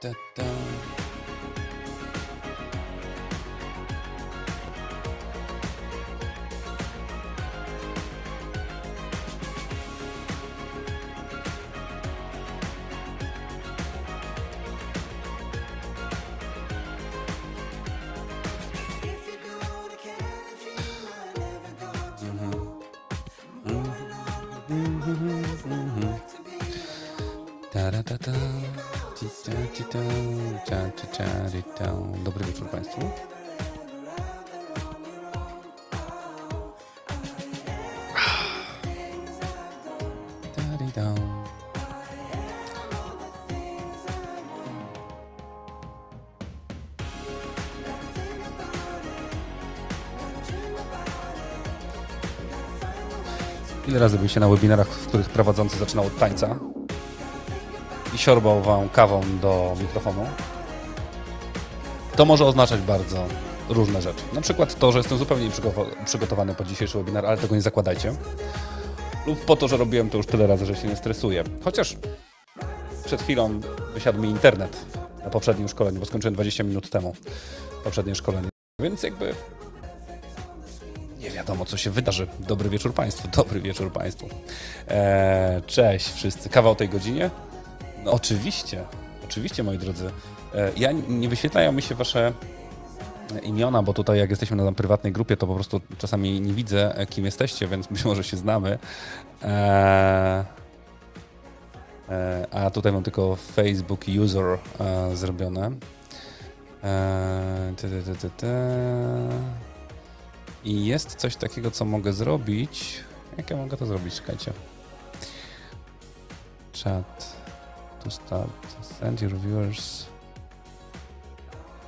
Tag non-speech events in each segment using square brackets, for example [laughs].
da, da. Ile razy byliście na webinarach, w których prowadzący zaczynał od tańca i siorbał wam kawą do mikrofonu? To może oznaczać bardzo różne rzeczy. Na przykład to, że jestem zupełnie przygotowany po dzisiejszy webinar, ale tego nie zakładajcie. Lub po to, że robiłem to już tyle razy, że się nie stresuję. Chociaż przed chwilą wysiadł mi internet na poprzednim szkoleniu, bo skończyłem 20 minut temu poprzednie szkolenie. Więc jakby wiadomo, co się wydarzy. Dobry wieczór Państwu, [laughs] dobry wieczór Państwu. Eee, cześć wszyscy. Kawał tej godzinie? No, oczywiście, oczywiście, moi drodzy. Eee, ja nie wyświetlają mi się Wasze imiona, bo tutaj jak jesteśmy na prywatnej grupie, to po prostu czasami nie widzę, e, kim jesteście, więc być może się znamy. Eee, eee a tutaj mam tylko Facebook User e, zrobione. Eee, ty, ty, ty, i jest coś takiego, co mogę zrobić. Jak ja mogę to zrobić? Czekajcie. Chat to start. Send your viewers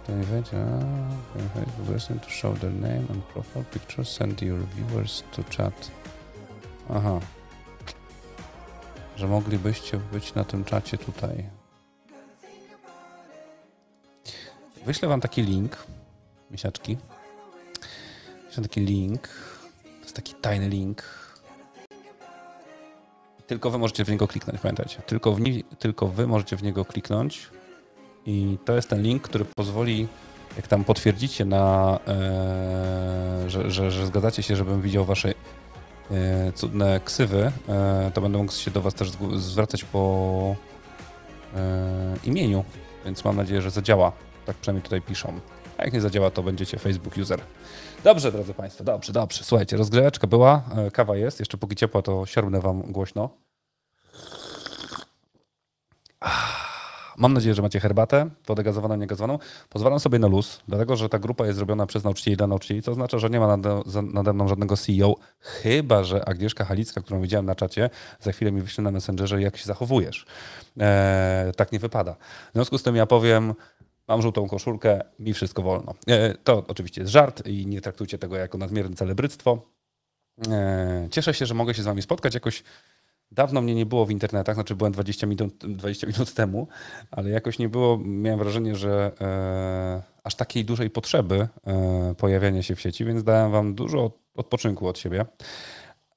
to event. Person to show their name and profile picture. Send your viewers to chat. Aha. Że moglibyście być na tym czacie tutaj. Wyślę wam taki link, misiaczki. Jest taki link. To jest taki tajny link. Tylko wy możecie w niego kliknąć, pamiętajcie. Tylko, w tylko wy możecie w niego kliknąć. I to jest ten link, który pozwoli, jak tam potwierdzicie, na, e, że, że, że, zgadzacie się, żebym widział wasze e, cudne ksywy, e, to będę mógł się do was też zwracać po e, imieniu. Więc mam nadzieję, że zadziała. Tak przynajmniej tutaj piszą. A jak nie zadziała, to będziecie Facebook user. Dobrze, drodzy Państwo, dobrze, dobrze. Słuchajcie, rozgrzeweczka była, e, kawa jest. Jeszcze póki ciepła, to siorbnę Wam głośno. Ah, mam nadzieję, że macie herbatę, wodę gazowaną, niegazowaną. Pozwalam sobie na luz, dlatego że ta grupa jest zrobiona przez nauczycieli dla nauczycieli, co oznacza, że nie ma nade, nade mną żadnego CEO, chyba że Agnieszka Halicka, którą widziałem na czacie, za chwilę mi wyśle na Messengerze, jak się zachowujesz. Eee, tak nie wypada. W związku z tym ja powiem, mam żółtą koszulkę, mi wszystko wolno. E, to oczywiście jest żart i nie traktujcie tego jako nadmierne celebryctwo. E, cieszę się, że mogę się z wami spotkać. Jakoś dawno mnie nie było w internetach, znaczy byłem 20 minut, 20 minut temu, ale jakoś nie było, miałem wrażenie, że e, aż takiej dużej potrzeby pojawiania się w sieci, więc dałem wam dużo odpoczynku od siebie.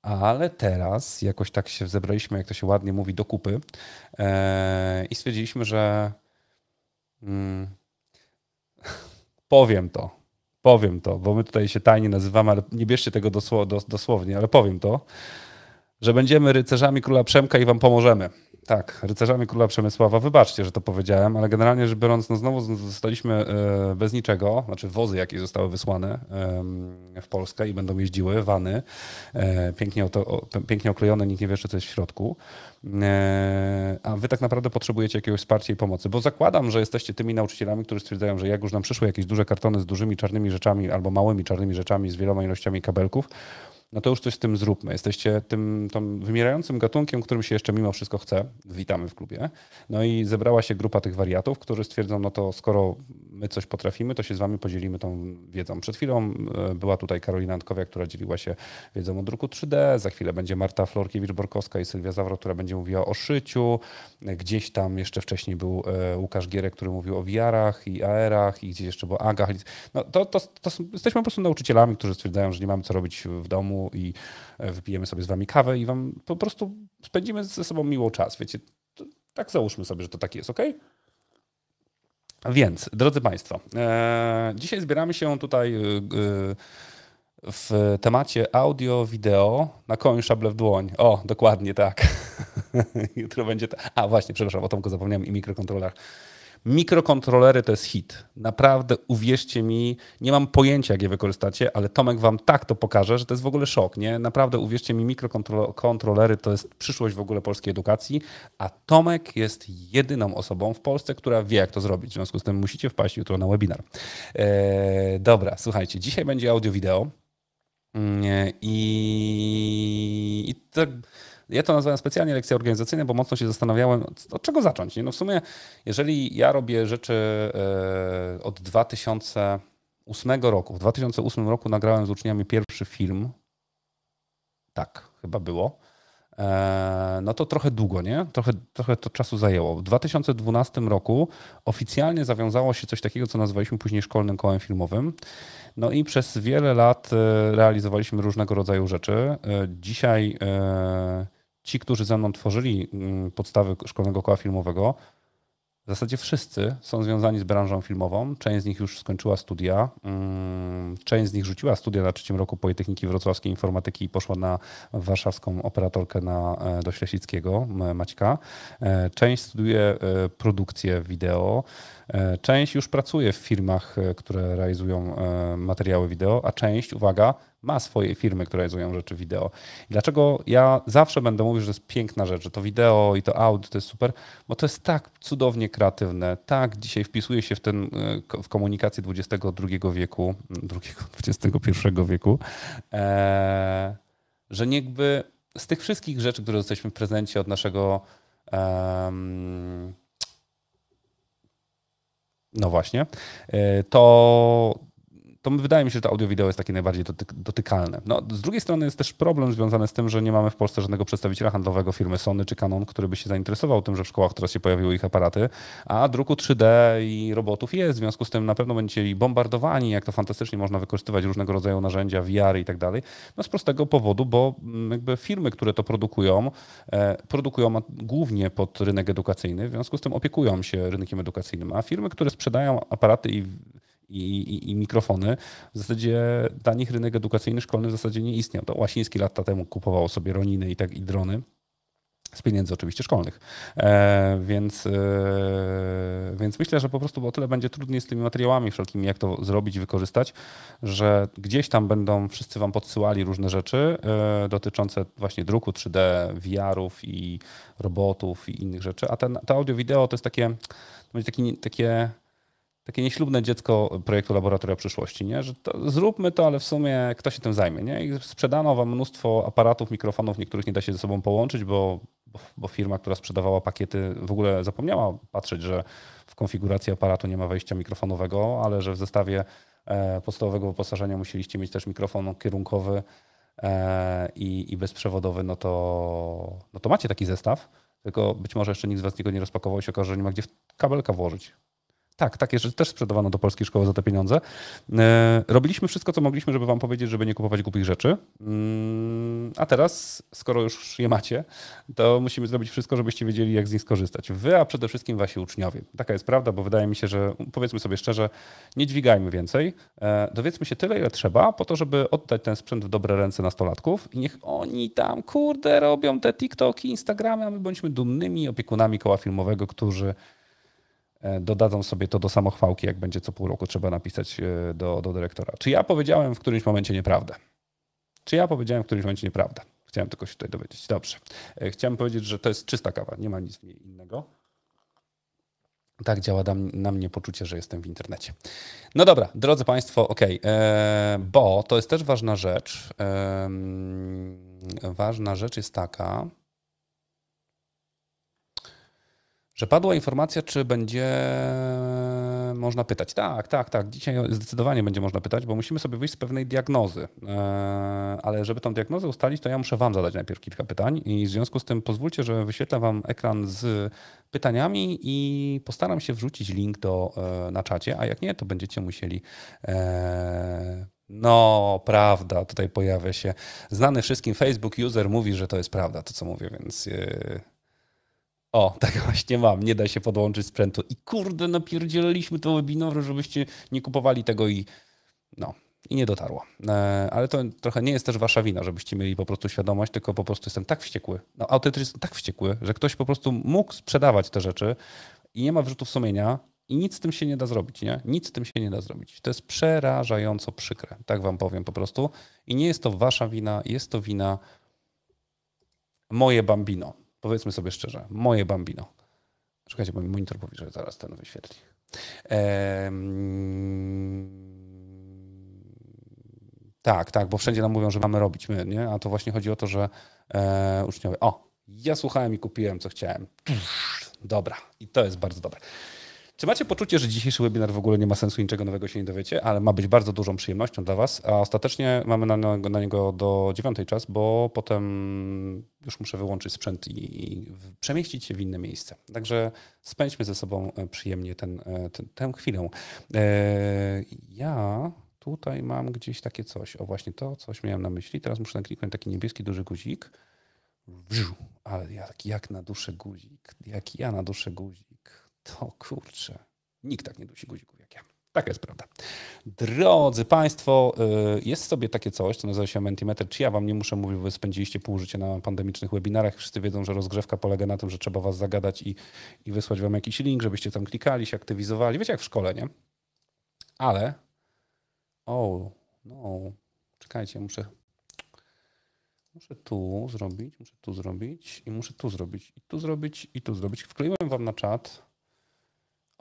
Ale teraz jakoś tak się zebraliśmy, jak to się ładnie mówi, do kupy i stwierdziliśmy, że mm, powiem to, powiem to, bo my tutaj się tajnie nazywamy, ale nie bierzcie tego dosłownie, ale powiem to, że będziemy rycerzami króla Przemka i wam pomożemy. Tak, rycerzami króla Przemysława. Wybaczcie, że to powiedziałem, ale generalnie rzecz biorąc, no znowu zostaliśmy e, bez niczego. Znaczy wozy, jakie zostały wysłane w Polskę i będą jeździły, wany, e, pięknie, oto, pięknie oklejone, nikt nie wie, czy co jest w środku. E, a wy tak naprawdę potrzebujecie jakiegoś wsparcia i pomocy, bo zakładam, że jesteście tymi nauczycielami, którzy stwierdzają, że jak już nam przyszły jakieś duże kartony z dużymi czarnymi rzeczami albo małymi czarnymi rzeczami z wieloma ilościami kabelków, no to już coś z tym zróbmy. Jesteście tym tą wymierającym gatunkiem, którym się jeszcze mimo wszystko chce. Witamy w klubie. No i zebrała się grupa tych wariatów, którzy stwierdzą, no to skoro my coś potrafimy, to się z wami podzielimy tą wiedzą. Przed chwilą e, była tutaj Karolina Antkowiak, która dzieliła się wiedzą o druku 3D. Za chwilę będzie Marta Florkiewicz-Borkowska i Sylwia Zawro, która będzie mówiła o szyciu. Gdzieś tam jeszcze wcześniej był e, Łukasz Gierek, który mówił o wiarach i AR-ach i gdzieś jeszcze było Agach. No to, to, to jesteśmy po prostu nauczycielami, którzy stwierdzają, że nie mamy co robić w domu, i e, wypijemy sobie z wami kawę i wam po prostu spędzimy ze sobą miło czas. Wiecie, to, tak załóżmy sobie, że to tak jest, ok? Więc, drodzy Państwo, e, dzisiaj zbieramy się tutaj. E, e, w temacie audio, wideo na koń szable w dłoń. O, dokładnie tak. [laughs] Jutro będzie. Ta... A właśnie, przepraszam, o Tomku zapomniałem i mikrokontrolach. Mikrokontrolery to jest hit. Naprawdę uwierzcie mi, nie mam pojęcia, jak je wykorzystacie, ale Tomek wam tak to pokaże, że to jest w ogóle szok. Nie? Naprawdę uwierzcie mi, mikrokontrolery to jest przyszłość w ogóle polskiej edukacji, a Tomek jest jedyną osobą w Polsce, która wie, jak to zrobić. W związku z tym musicie wpaść jutro na webinar. Eee, dobra, słuchajcie, dzisiaj będzie audio-wideo. Mm, I, i tak ja to nazywam specjalnie lekcja organizacyjna, bo mocno się zastanawiałem, od czego zacząć. Nie? No w sumie, jeżeli ja robię rzeczy e, od 2008 roku, w 2008 roku nagrałem z uczniami pierwszy film, tak, chyba było, E, no to trochę długo, nie? Trochę, trochę to czasu zajęło. W 2012 roku oficjalnie zawiązało się coś takiego, co nazwaliśmy później szkolnym kołem filmowym. No i przez wiele lat e, realizowaliśmy różnego rodzaju rzeczy. E, dzisiaj ci, którzy ze mną tworzyli mm, podstawy szkolnego koła filmowego, w zasadzie wszyscy są związani z branżą filmową. Część z nich już skończyła studia, mm, część z nich rzuciła studia na trzecim roku Politechniki Wrocławskiej Informatyki i poszła na warszawską operatorkę na, e, do Ślesickiego, Maćka. E, część studiuje e, produkcję wideo. E, część już pracuje w firmach, e, które realizują e, materiały wideo, a część, uwaga, ma swoje firmy, które realizują rzeczy wideo. dlaczego ja zawsze będę mówił, że to jest piękna rzecz, że to wideo i to audio to jest super, bo to jest tak cudownie kreatywne, tak dzisiaj wpisuje się w, ten, w komunikację XXI wieku, XXI mm, [laughs] wieku, że niegdyby z tych wszystkich rzeczy, które jesteśmy w prezencie od naszego no właśnie. E, to to wydaje mi się, że to audio-wideo jest takie najbardziej dotyk dotykalne. No, z drugiej strony jest też problem związany z tym, że nie mamy w Polsce żadnego przedstawiciela handlowego firmy Sony czy Canon, który by się zainteresował tym, że w szkołach teraz się pojawiły ich aparaty, a druku 3D i robotów jest, w związku z tym na pewno będziecie bombardowani, jak to fantastycznie można wykorzystywać różnego rodzaju narzędzia, VR i tak dalej. No z prostego powodu, bo mm, jakby firmy, które to produkują, e, produkują głównie pod rynek edukacyjny, w związku z tym opiekują się rynkiem edukacyjnym, a firmy, które sprzedają aparaty i i, i, i, mikrofony. W zasadzie dla nich rynek edukacyjny szkolny w zasadzie nie istniał. To Łasiński lata temu kupował sobie roniny i tak i drony. Z pieniędzy oczywiście szkolnych. E, więc, e, więc myślę, że po prostu o tyle będzie trudniej z tymi materiałami wszelkimi, jak to zrobić, wykorzystać, że gdzieś tam będą wszyscy wam podsyłali różne rzeczy e, dotyczące właśnie druku 3D, VR-ów i robotów i innych rzeczy. A ten, to audio-wideo to jest takie, to będzie taki, takie takie nieślubne dziecko projektu Laboratoria Przyszłości, nie? że to, zróbmy to, ale w sumie kto się tym zajmie. Nie? I sprzedano wam mnóstwo aparatów, mikrofonów, niektórych nie da się ze sobą połączyć, bo, bo, firma, która sprzedawała pakiety w ogóle zapomniała patrzeć, że w konfiguracji aparatu nie ma wejścia mikrofonowego, ale że w zestawie e, podstawowego wyposażenia musieliście mieć też mikrofon kierunkowy e, i, i bezprzewodowy, no to, no to macie taki zestaw, tylko być może jeszcze nikt z Was niego nie rozpakował i się okaże, że nie ma gdzie kabelka włożyć. Tak, takie rzeczy też sprzedawano do polskiej szkoły za te pieniądze. E, robiliśmy wszystko, co mogliśmy, żeby wam powiedzieć, żeby nie kupować głupich rzeczy. Mm, a teraz, skoro już je macie, to musimy zrobić wszystko, żebyście wiedzieli, jak z nich skorzystać. Wy, a przede wszystkim wasi uczniowie. Taka jest prawda, bo wydaje mi się, że powiedzmy sobie szczerze, nie dźwigajmy więcej. E, dowiedzmy się tyle, ile trzeba, po to, żeby oddać ten sprzęt w dobre ręce nastolatków i niech oni tam, kurde, robią te TikToki, Instagramy, a my bądźmy dumnymi opiekunami koła filmowego, którzy E, dodadzą sobie to do samochwałki, jak będzie co pół roku trzeba napisać e, do, do dyrektora. Czy ja powiedziałem w którymś momencie nieprawdę? Czy ja powiedziałem w którymś momencie nieprawdę? Chciałem tylko się tutaj dowiedzieć. Dobrze. E, chciałem powiedzieć, że to jest czysta kawa, nie ma nic innego. Tak działa na mnie poczucie, że jestem w internecie. No dobra, drodzy Państwo, ok, bo to jest też ważna rzecz. Ważna rzecz jest taka, że padła informacja, czy będzie e, można pytać. Tak, tak, tak. Dzisiaj zdecydowanie będzie można pytać, bo musimy sobie wyjść z pewnej diagnozy. E, ale żeby tą diagnozę ustalić, to ja muszę Wam zadać najpierw kilka pytań i w związku z tym pozwólcie, że wyświetlę Wam ekran z pytaniami i postaram się wrzucić link do, e, na czacie, a jak nie, to będziecie musieli no, prawda, tutaj pojawia się. Znany wszystkim Facebook user mówi, że to jest prawda, to co mówię, więc o, tak [laughs] właśnie mam. Nie da się podłączyć sprzętu. I kurde, napierdzielaliśmy to webinar, żebyście nie kupowali tego i no, i nie dotarło. E, ale to trochę nie jest też wasza wina, żebyście mieli po prostu świadomość, tylko po prostu jestem tak wściekły, no autentycznie jestem tak wściekły, że ktoś po prostu mógł sprzedawać te rzeczy i nie ma wyrzutów sumienia i nic z tym się nie da zrobić, nie? Nic z tym się nie da zrobić. To jest przerażająco przykre, tak wam powiem po prostu. I nie jest to wasza wina, jest to wina moje bambino. Powiedzmy sobie szczerze, moje bambino. Czekajcie, bo mi monitor powie, że zaraz ten wyświetli. Ehm... Tak, tak, bo wszędzie nam mówią, że mamy robić my, nie? A to właśnie chodzi o to, że e, uczniowie, o, ja słuchałem i kupiłem, co chciałem. Dobra, i to jest bardzo dobre. Czy macie poczucie, że dzisiejszy webinar w ogóle nie ma sensu, niczego nowego się nie dowiecie, ale ma być bardzo dużą przyjemnością dla Was, a ostatecznie mamy na, na, niego do dziewiątej czas, bo potem już muszę wyłączyć sprzęt i, i przemieścić się w inne miejsce. Także spędźmy ze sobą e, przyjemnie ten, e, ten, tę chwilę. E, ja tutaj mam gdzieś takie coś, o właśnie to, coś miałem na myśli, teraz muszę nakliknąć taki niebieski duży guzik. Ale jak, jak na duszę guzik, jak ja na duszę guzik to kurczę, nikt tak nie dusi guzików jak ja. Tak jest prawda. Drodzy Państwo, y, jest sobie takie coś, co nazywa się Mentimeter. Czy ja Wam nie muszę mówić, bo spędziliście pół życia na pandemicznych webinarach. Wszyscy wiedzą, że rozgrzewka polega na tym, że trzeba Was zagadać i, i wysłać Wam jakiś link, żebyście tam klikali, się aktywizowali. Wiecie, jak w szkole, nie? Ale... O, no... Czekajcie, muszę... Muszę tu zrobić, muszę tu zrobić i muszę tu zrobić, i tu zrobić, i tu zrobić. Wkleiłem Wam na czat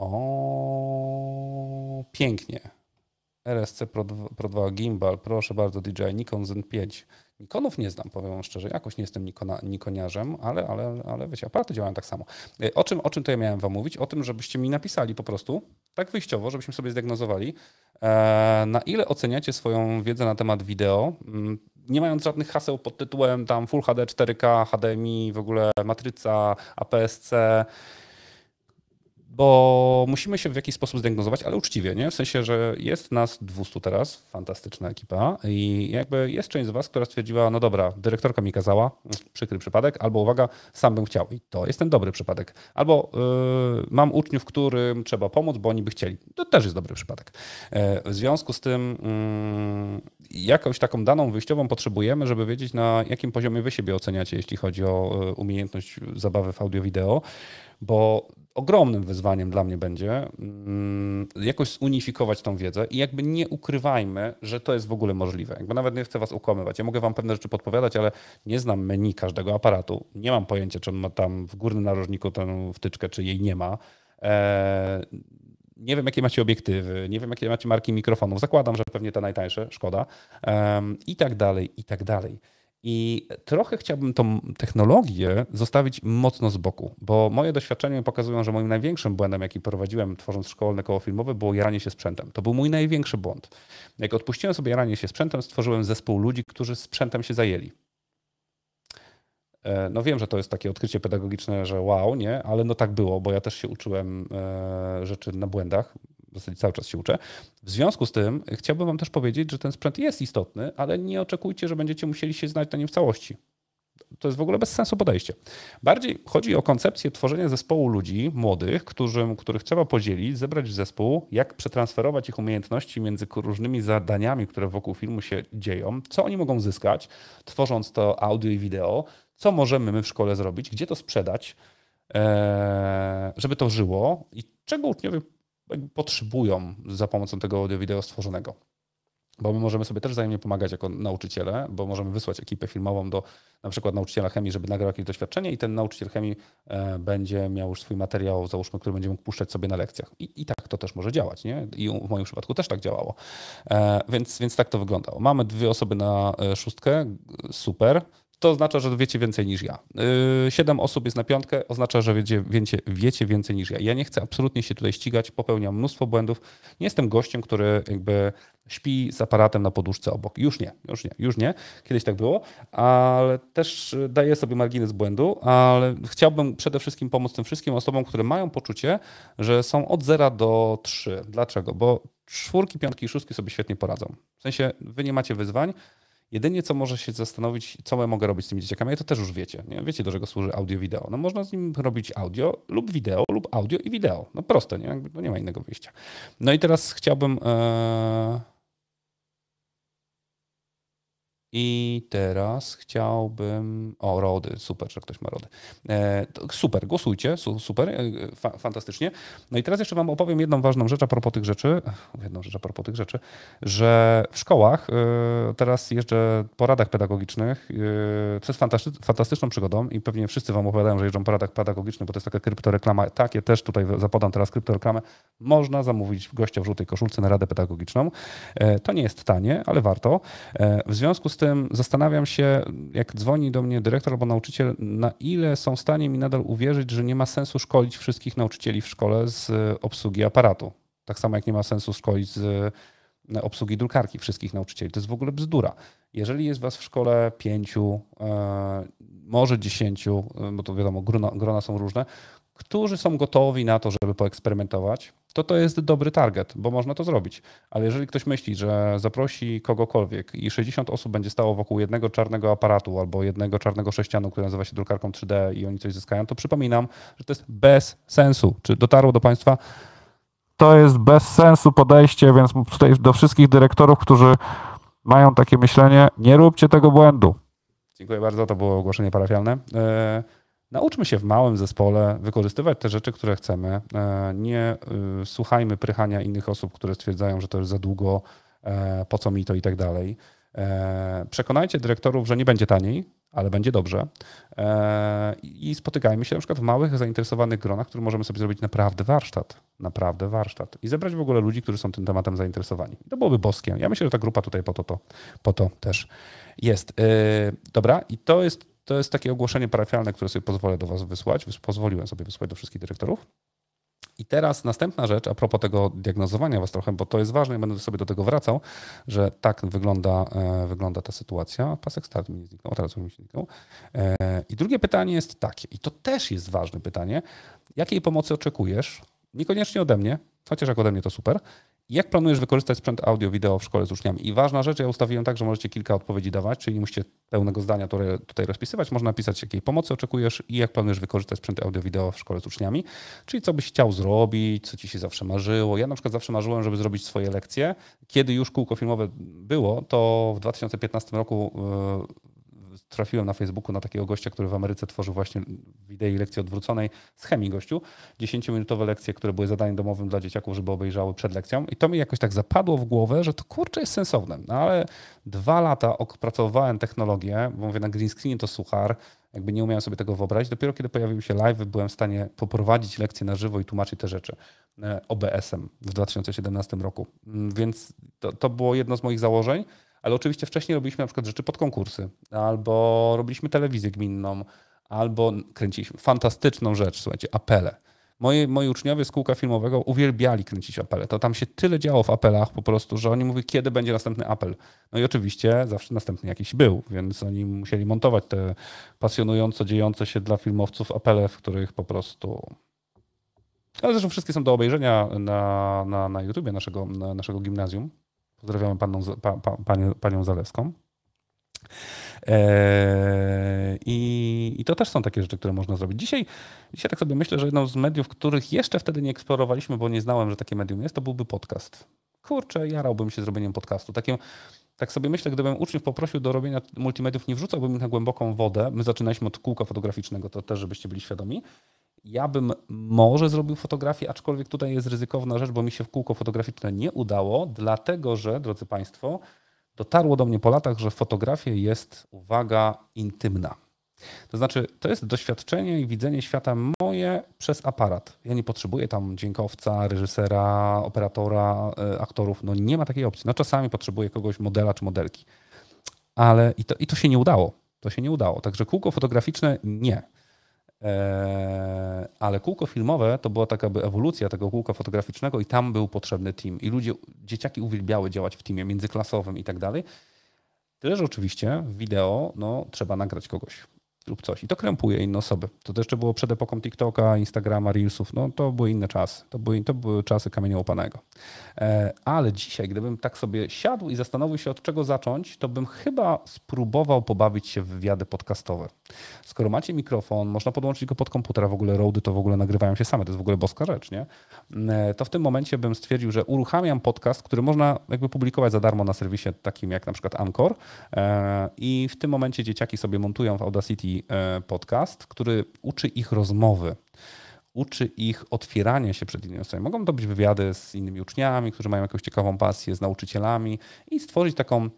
o, pięknie. RSC Pro 2, Pro 2 Gimbal, proszę bardzo, DJI Nikon Zen 5 Nikonów nie znam, powiem szczerze, jakoś nie jestem nikona, nikoniarzem, ale, ale, ale wiecie, aparaty działają tak samo. E, o czym, o czym to ja miałem wam mówić? O tym, żebyście mi napisali po prostu, tak wyjściowo, żebyśmy sobie zdiagnozowali, e, na ile oceniacie swoją wiedzę na temat wideo, mm, nie mając żadnych haseł pod tytułem tam Full HD, 4K, HDMI, w ogóle matryca, APS-C, bo musimy się w jakiś sposób zdiagnozować, ale uczciwie, nie? W sensie, że jest nas 200 teraz, fantastyczna ekipa i jakby jest część z was, która stwierdziła, no dobra, dyrektorka mi kazała, przykry przypadek, albo uwaga, sam bym chciał i to jest ten dobry przypadek. Albo yy, mam uczniów, którym trzeba pomóc, bo oni by chcieli. To też jest dobry przypadek. Yy, w związku z tym yy, jakąś taką daną wyjściową potrzebujemy, żeby wiedzieć, na jakim poziomie wy siebie oceniacie, jeśli chodzi o y, umiejętność zabawy w audio-wideo bo ogromnym wyzwaniem dla mnie będzie mm, jakoś zunifikować tą wiedzę i jakby nie ukrywajmy, że to jest w ogóle możliwe. Jakby nawet nie chcę was ukłamywać. Ja mogę wam pewne rzeczy podpowiadać, ale nie znam menu każdego aparatu. Nie mam pojęcia, czy on ma tam w górnym narożniku tę wtyczkę, czy jej nie ma. Eee, nie wiem, jakie macie obiektywy, nie wiem, jakie macie marki mikrofonów. Zakładam, że pewnie te najtańsze, szkoda. Ehm, I tak dalej, i tak dalej. I trochę chciałbym tą technologię zostawić mocno z boku, bo moje doświadczenia pokazują, że moim największym błędem, jaki prowadziłem tworząc szkolne koło filmowe, było jaranie się sprzętem. To był mój największy błąd. Jak odpuściłem sobie jaranie się sprzętem, stworzyłem zespół ludzi, którzy sprzętem się zajęli. E, no wiem, że to jest takie odkrycie pedagogiczne, że wow, nie, ale no tak było, bo ja też się uczyłem e, rzeczy na błędach w zasadzie cały czas się uczę. W związku z tym chciałbym Wam też powiedzieć, że ten sprzęt jest istotny, ale nie oczekujcie, że będziecie musieli się znać na nim w całości. To jest w ogóle bez sensu podejście. Bardziej chodzi o koncepcję tworzenia zespołu ludzi młodych, którym, których trzeba podzielić, zebrać w zespół, jak przetransferować ich umiejętności między różnymi zadaniami, które wokół filmu się dzieją, co oni mogą zyskać, tworząc to audio i wideo, co możemy my w szkole zrobić, gdzie to sprzedać, e, żeby to żyło i czego uczniowie potrzebują za pomocą tego audio-wideo stworzonego. Bo my możemy sobie też wzajemnie pomagać jako nauczyciele, bo możemy wysłać ekipę filmową do na przykład nauczyciela chemii, żeby nagrał jakieś doświadczenie i ten nauczyciel chemii e, będzie miał już swój materiał, załóżmy, który będzie mógł puszczać sobie na lekcjach. I, i tak to też może działać, nie? I w moim przypadku też tak działało. E, więc, więc tak to wyglądało. Mamy dwie osoby na e, szóstkę, super to oznacza, że wiecie więcej niż ja. Yy, siedem osób jest na piątkę, oznacza, że wiecie, wiecie, wiecie więcej niż ja. Ja nie chcę absolutnie się tutaj ścigać, popełniam mnóstwo błędów. Nie jestem gościem, który jakby śpi z aparatem na poduszce obok. Już nie, już nie, już nie. Kiedyś tak było, ale też yy, daję sobie margines błędu, ale chciałbym przede wszystkim pomóc tym wszystkim osobom, które mają poczucie, że są od zera do trzy. Dlaczego? Bo czwórki, piątki i szóstki sobie świetnie poradzą. W sensie wy nie macie wyzwań, Jedynie co może się zastanowić, co ja mogę robić z tymi dzieciakami, to też już wiecie. Nie? Wiecie, do czego służy audio-wideo. No można z nim robić audio lub wideo, lub audio i wideo. No proste, nie? Jakby, no nie ma innego wyjścia. No i teraz chciałbym... E, i teraz chciałbym. O, rody, super, że ktoś ma rody. E, super, głosujcie, su, super, e, fa, fantastycznie. No i teraz jeszcze Wam opowiem jedną ważną rzecz a propos tych rzeczy. Jedną rzecz a propos tych rzeczy, że w szkołach e, teraz jeżdżę po radach pedagogicznych, e, co jest fantasty, fantastyczną przygodą i pewnie wszyscy Wam opowiadają, że jeżdżą po radach pedagogicznych, bo to jest taka kryptoreklama. Tak, ja też tutaj zapodam teraz kryptoreklamę. Można zamówić gościa w żółtej koszulce na radę pedagogiczną. E, to nie jest tanie, ale warto. w związku z tym zastanawiam się, jak dzwoni do mnie dyrektor albo nauczyciel, na ile są w stanie mi nadal uwierzyć, że nie ma sensu szkolić wszystkich nauczycieli w szkole z e, obsługi aparatu. Tak samo jak nie ma sensu szkolić z e, obsługi drukarki wszystkich nauczycieli. To jest w ogóle bzdura. Jeżeli jest was w szkole pięciu, e, może dziesięciu, bo to wiadomo, grona, grona są różne, którzy są gotowi na to, żeby poeksperymentować, to to jest dobry target, bo można to zrobić. Ale jeżeli ktoś myśli, że zaprosi kogokolwiek i 60 osób będzie stało wokół jednego czarnego aparatu albo jednego czarnego sześcianu, który nazywa się drukarką 3D i oni coś zyskają, to przypominam, że to jest bez sensu. Czy dotarło do Państwa? To jest bez sensu podejście, więc tutaj do wszystkich dyrektorów, którzy mają takie myślenie, nie róbcie tego błędu. Dziękuję bardzo, to było ogłoszenie parafialne. E, Nauczmy się w małym zespole wykorzystywać te rzeczy, które chcemy. E, nie y, słuchajmy prychania innych osób, które stwierdzają, że to jest za długo, e, po co mi to i tak dalej. E, przekonajcie dyrektorów, że nie będzie taniej, ale będzie dobrze. I spotykajmy się na przykład w małych, zainteresowanych gronach, w których możemy sobie zrobić naprawdę warsztat. Naprawdę warsztat. I zebrać w ogóle ludzi, którzy są tym tematem zainteresowani. To byłoby boskie. Ja myślę, że ta grupa tutaj po to, to, po to też jest. Dobra, i to jest to jest takie ogłoszenie parafialne, które sobie pozwolę do Was wysłać. Pozwoliłem sobie wysłać do wszystkich dyrektorów. I teraz następna rzecz, a propos tego diagnozowania Was trochę, bo to jest ważne i będę sobie do tego wracał, że tak wygląda, e, wygląda ta sytuacja. Pasek start mi nie zniknął, teraz mi się zniknął. E, I drugie pytanie jest takie, i to też jest ważne pytanie, jakiej pomocy oczekujesz? Niekoniecznie ode mnie, chociaż jak ode mnie to super, jak planujesz wykorzystać sprzęt audio-wideo w szkole z uczniami? I ważna rzecz, ja ustawiłem tak, że możecie kilka odpowiedzi dawać, czyli nie musicie pełnego zdania tutaj rozpisywać. Można napisać, jakiej pomocy oczekujesz i jak planujesz wykorzystać sprzęt audio-wideo w szkole z uczniami. Czyli co byś chciał zrobić, co ci się zawsze marzyło. Ja na przykład zawsze marzyłem, żeby zrobić swoje lekcje. Kiedy już kółko filmowe było, to w 2015 roku e, trafiłem na Facebooku na takiego gościa, który w Ameryce tworzył właśnie w idei lekcji odwróconej z chemii gościu. 10-minutowe lekcje, które były zadaniem domowym dla dzieciaków, żeby obejrzały przed lekcją. I to mi jakoś tak zapadło w głowę, że to kurczę jest sensowne. No ale dwa lata opracowywałem technologię, bo mówię na green screenie to suchar, jakby nie umiałem sobie tego wyobrazić. Dopiero kiedy pojawiły się live, byłem w stanie poprowadzić lekcje na żywo i tłumaczyć te rzeczy e, OBS-em w 2017 roku. Mm, więc to, to było jedno z moich założeń. Ale oczywiście wcześniej robiliśmy na przykład rzeczy pod konkursy, albo robiliśmy telewizję gminną, albo kręciliśmy fantastyczną rzecz, słuchajcie, apele. Moi, moi uczniowie z kółka filmowego uwielbiali kręcić apele. To tam się tyle działo w apelach po prostu, że oni mówili, kiedy będzie następny apel. No i oczywiście zawsze następny jakiś był, więc oni musieli montować te pasjonująco dziejące się dla filmowców apele, w których po prostu... Ale zresztą wszystkie są do obejrzenia na, na, na YouTubie naszego, na, naszego gimnazjum. Pozdrawiamy pa, pa, panią, panią Zalewską. E, I, I, to też są takie rzeczy, które można zrobić. Dzisiaj, dzisiaj tak sobie myślę, że jedną z mediów, których jeszcze wtedy nie eksplorowaliśmy, bo nie znałem, że takie medium jest, to byłby podcast. Kurczę, jarałbym się zrobieniem podcastu. Takim, tak sobie myślę, gdybym uczniów poprosił do robienia multimediów, nie wrzucałbym ich na głęboką wodę. My zaczynaliśmy od kółka fotograficznego, to też, żebyście byli świadomi. Ja bym może zrobił fotografię, aczkolwiek tutaj jest ryzykowna rzecz, bo mi się w kółko fotograficzne nie udało, dlatego że, drodzy Państwo, dotarło do mnie po latach, że fotografia jest, uwaga, intymna. To znaczy, to jest doświadczenie i widzenie świata moje przez aparat. Ja nie potrzebuję tam dźwiękowca, reżysera, operatora, e, aktorów. No nie ma takiej opcji. No czasami potrzebuję kogoś, modela czy modelki. Ale i to, i to się nie udało. To się nie udało. Także kółko fotograficzne nie. Eee, ale kółko filmowe to była taka ewolucja tego kółka fotograficznego i tam był potrzebny team. I ludzie, dzieciaki uwielbiały działać w teamie międzyklasowym i tak dalej. Tyle, że oczywiście w wideo no, trzeba nagrać kogoś lub coś. I to krępuje inne osoby. To jeszcze było przed epoką TikToka, Instagrama, Reelsów. No to były inne czasy. To były, to były czasy kamienia łopanego. E, ale dzisiaj, gdybym tak sobie siadł i zastanowił się, od czego zacząć, to bym chyba spróbował pobawić się w wywiady podcastowe. Skoro macie mikrofon, można podłączyć go pod komputer, a w ogóle roady to w ogóle nagrywają się same. To jest w ogóle boska rzecz, nie? E, to w tym momencie bym stwierdził, że uruchamiam podcast, który można jakby publikować za darmo na serwisie takim jak na przykład Anchor e, i w tym momencie dzieciaki sobie montują w Audacity E, podcast, który uczy ich rozmowy uczy ich otwierania się przed innymi osobami. Mogą to być wywiady z innymi uczniami, którzy mają jakąś ciekawą pasję, z nauczycielami i stworzyć taką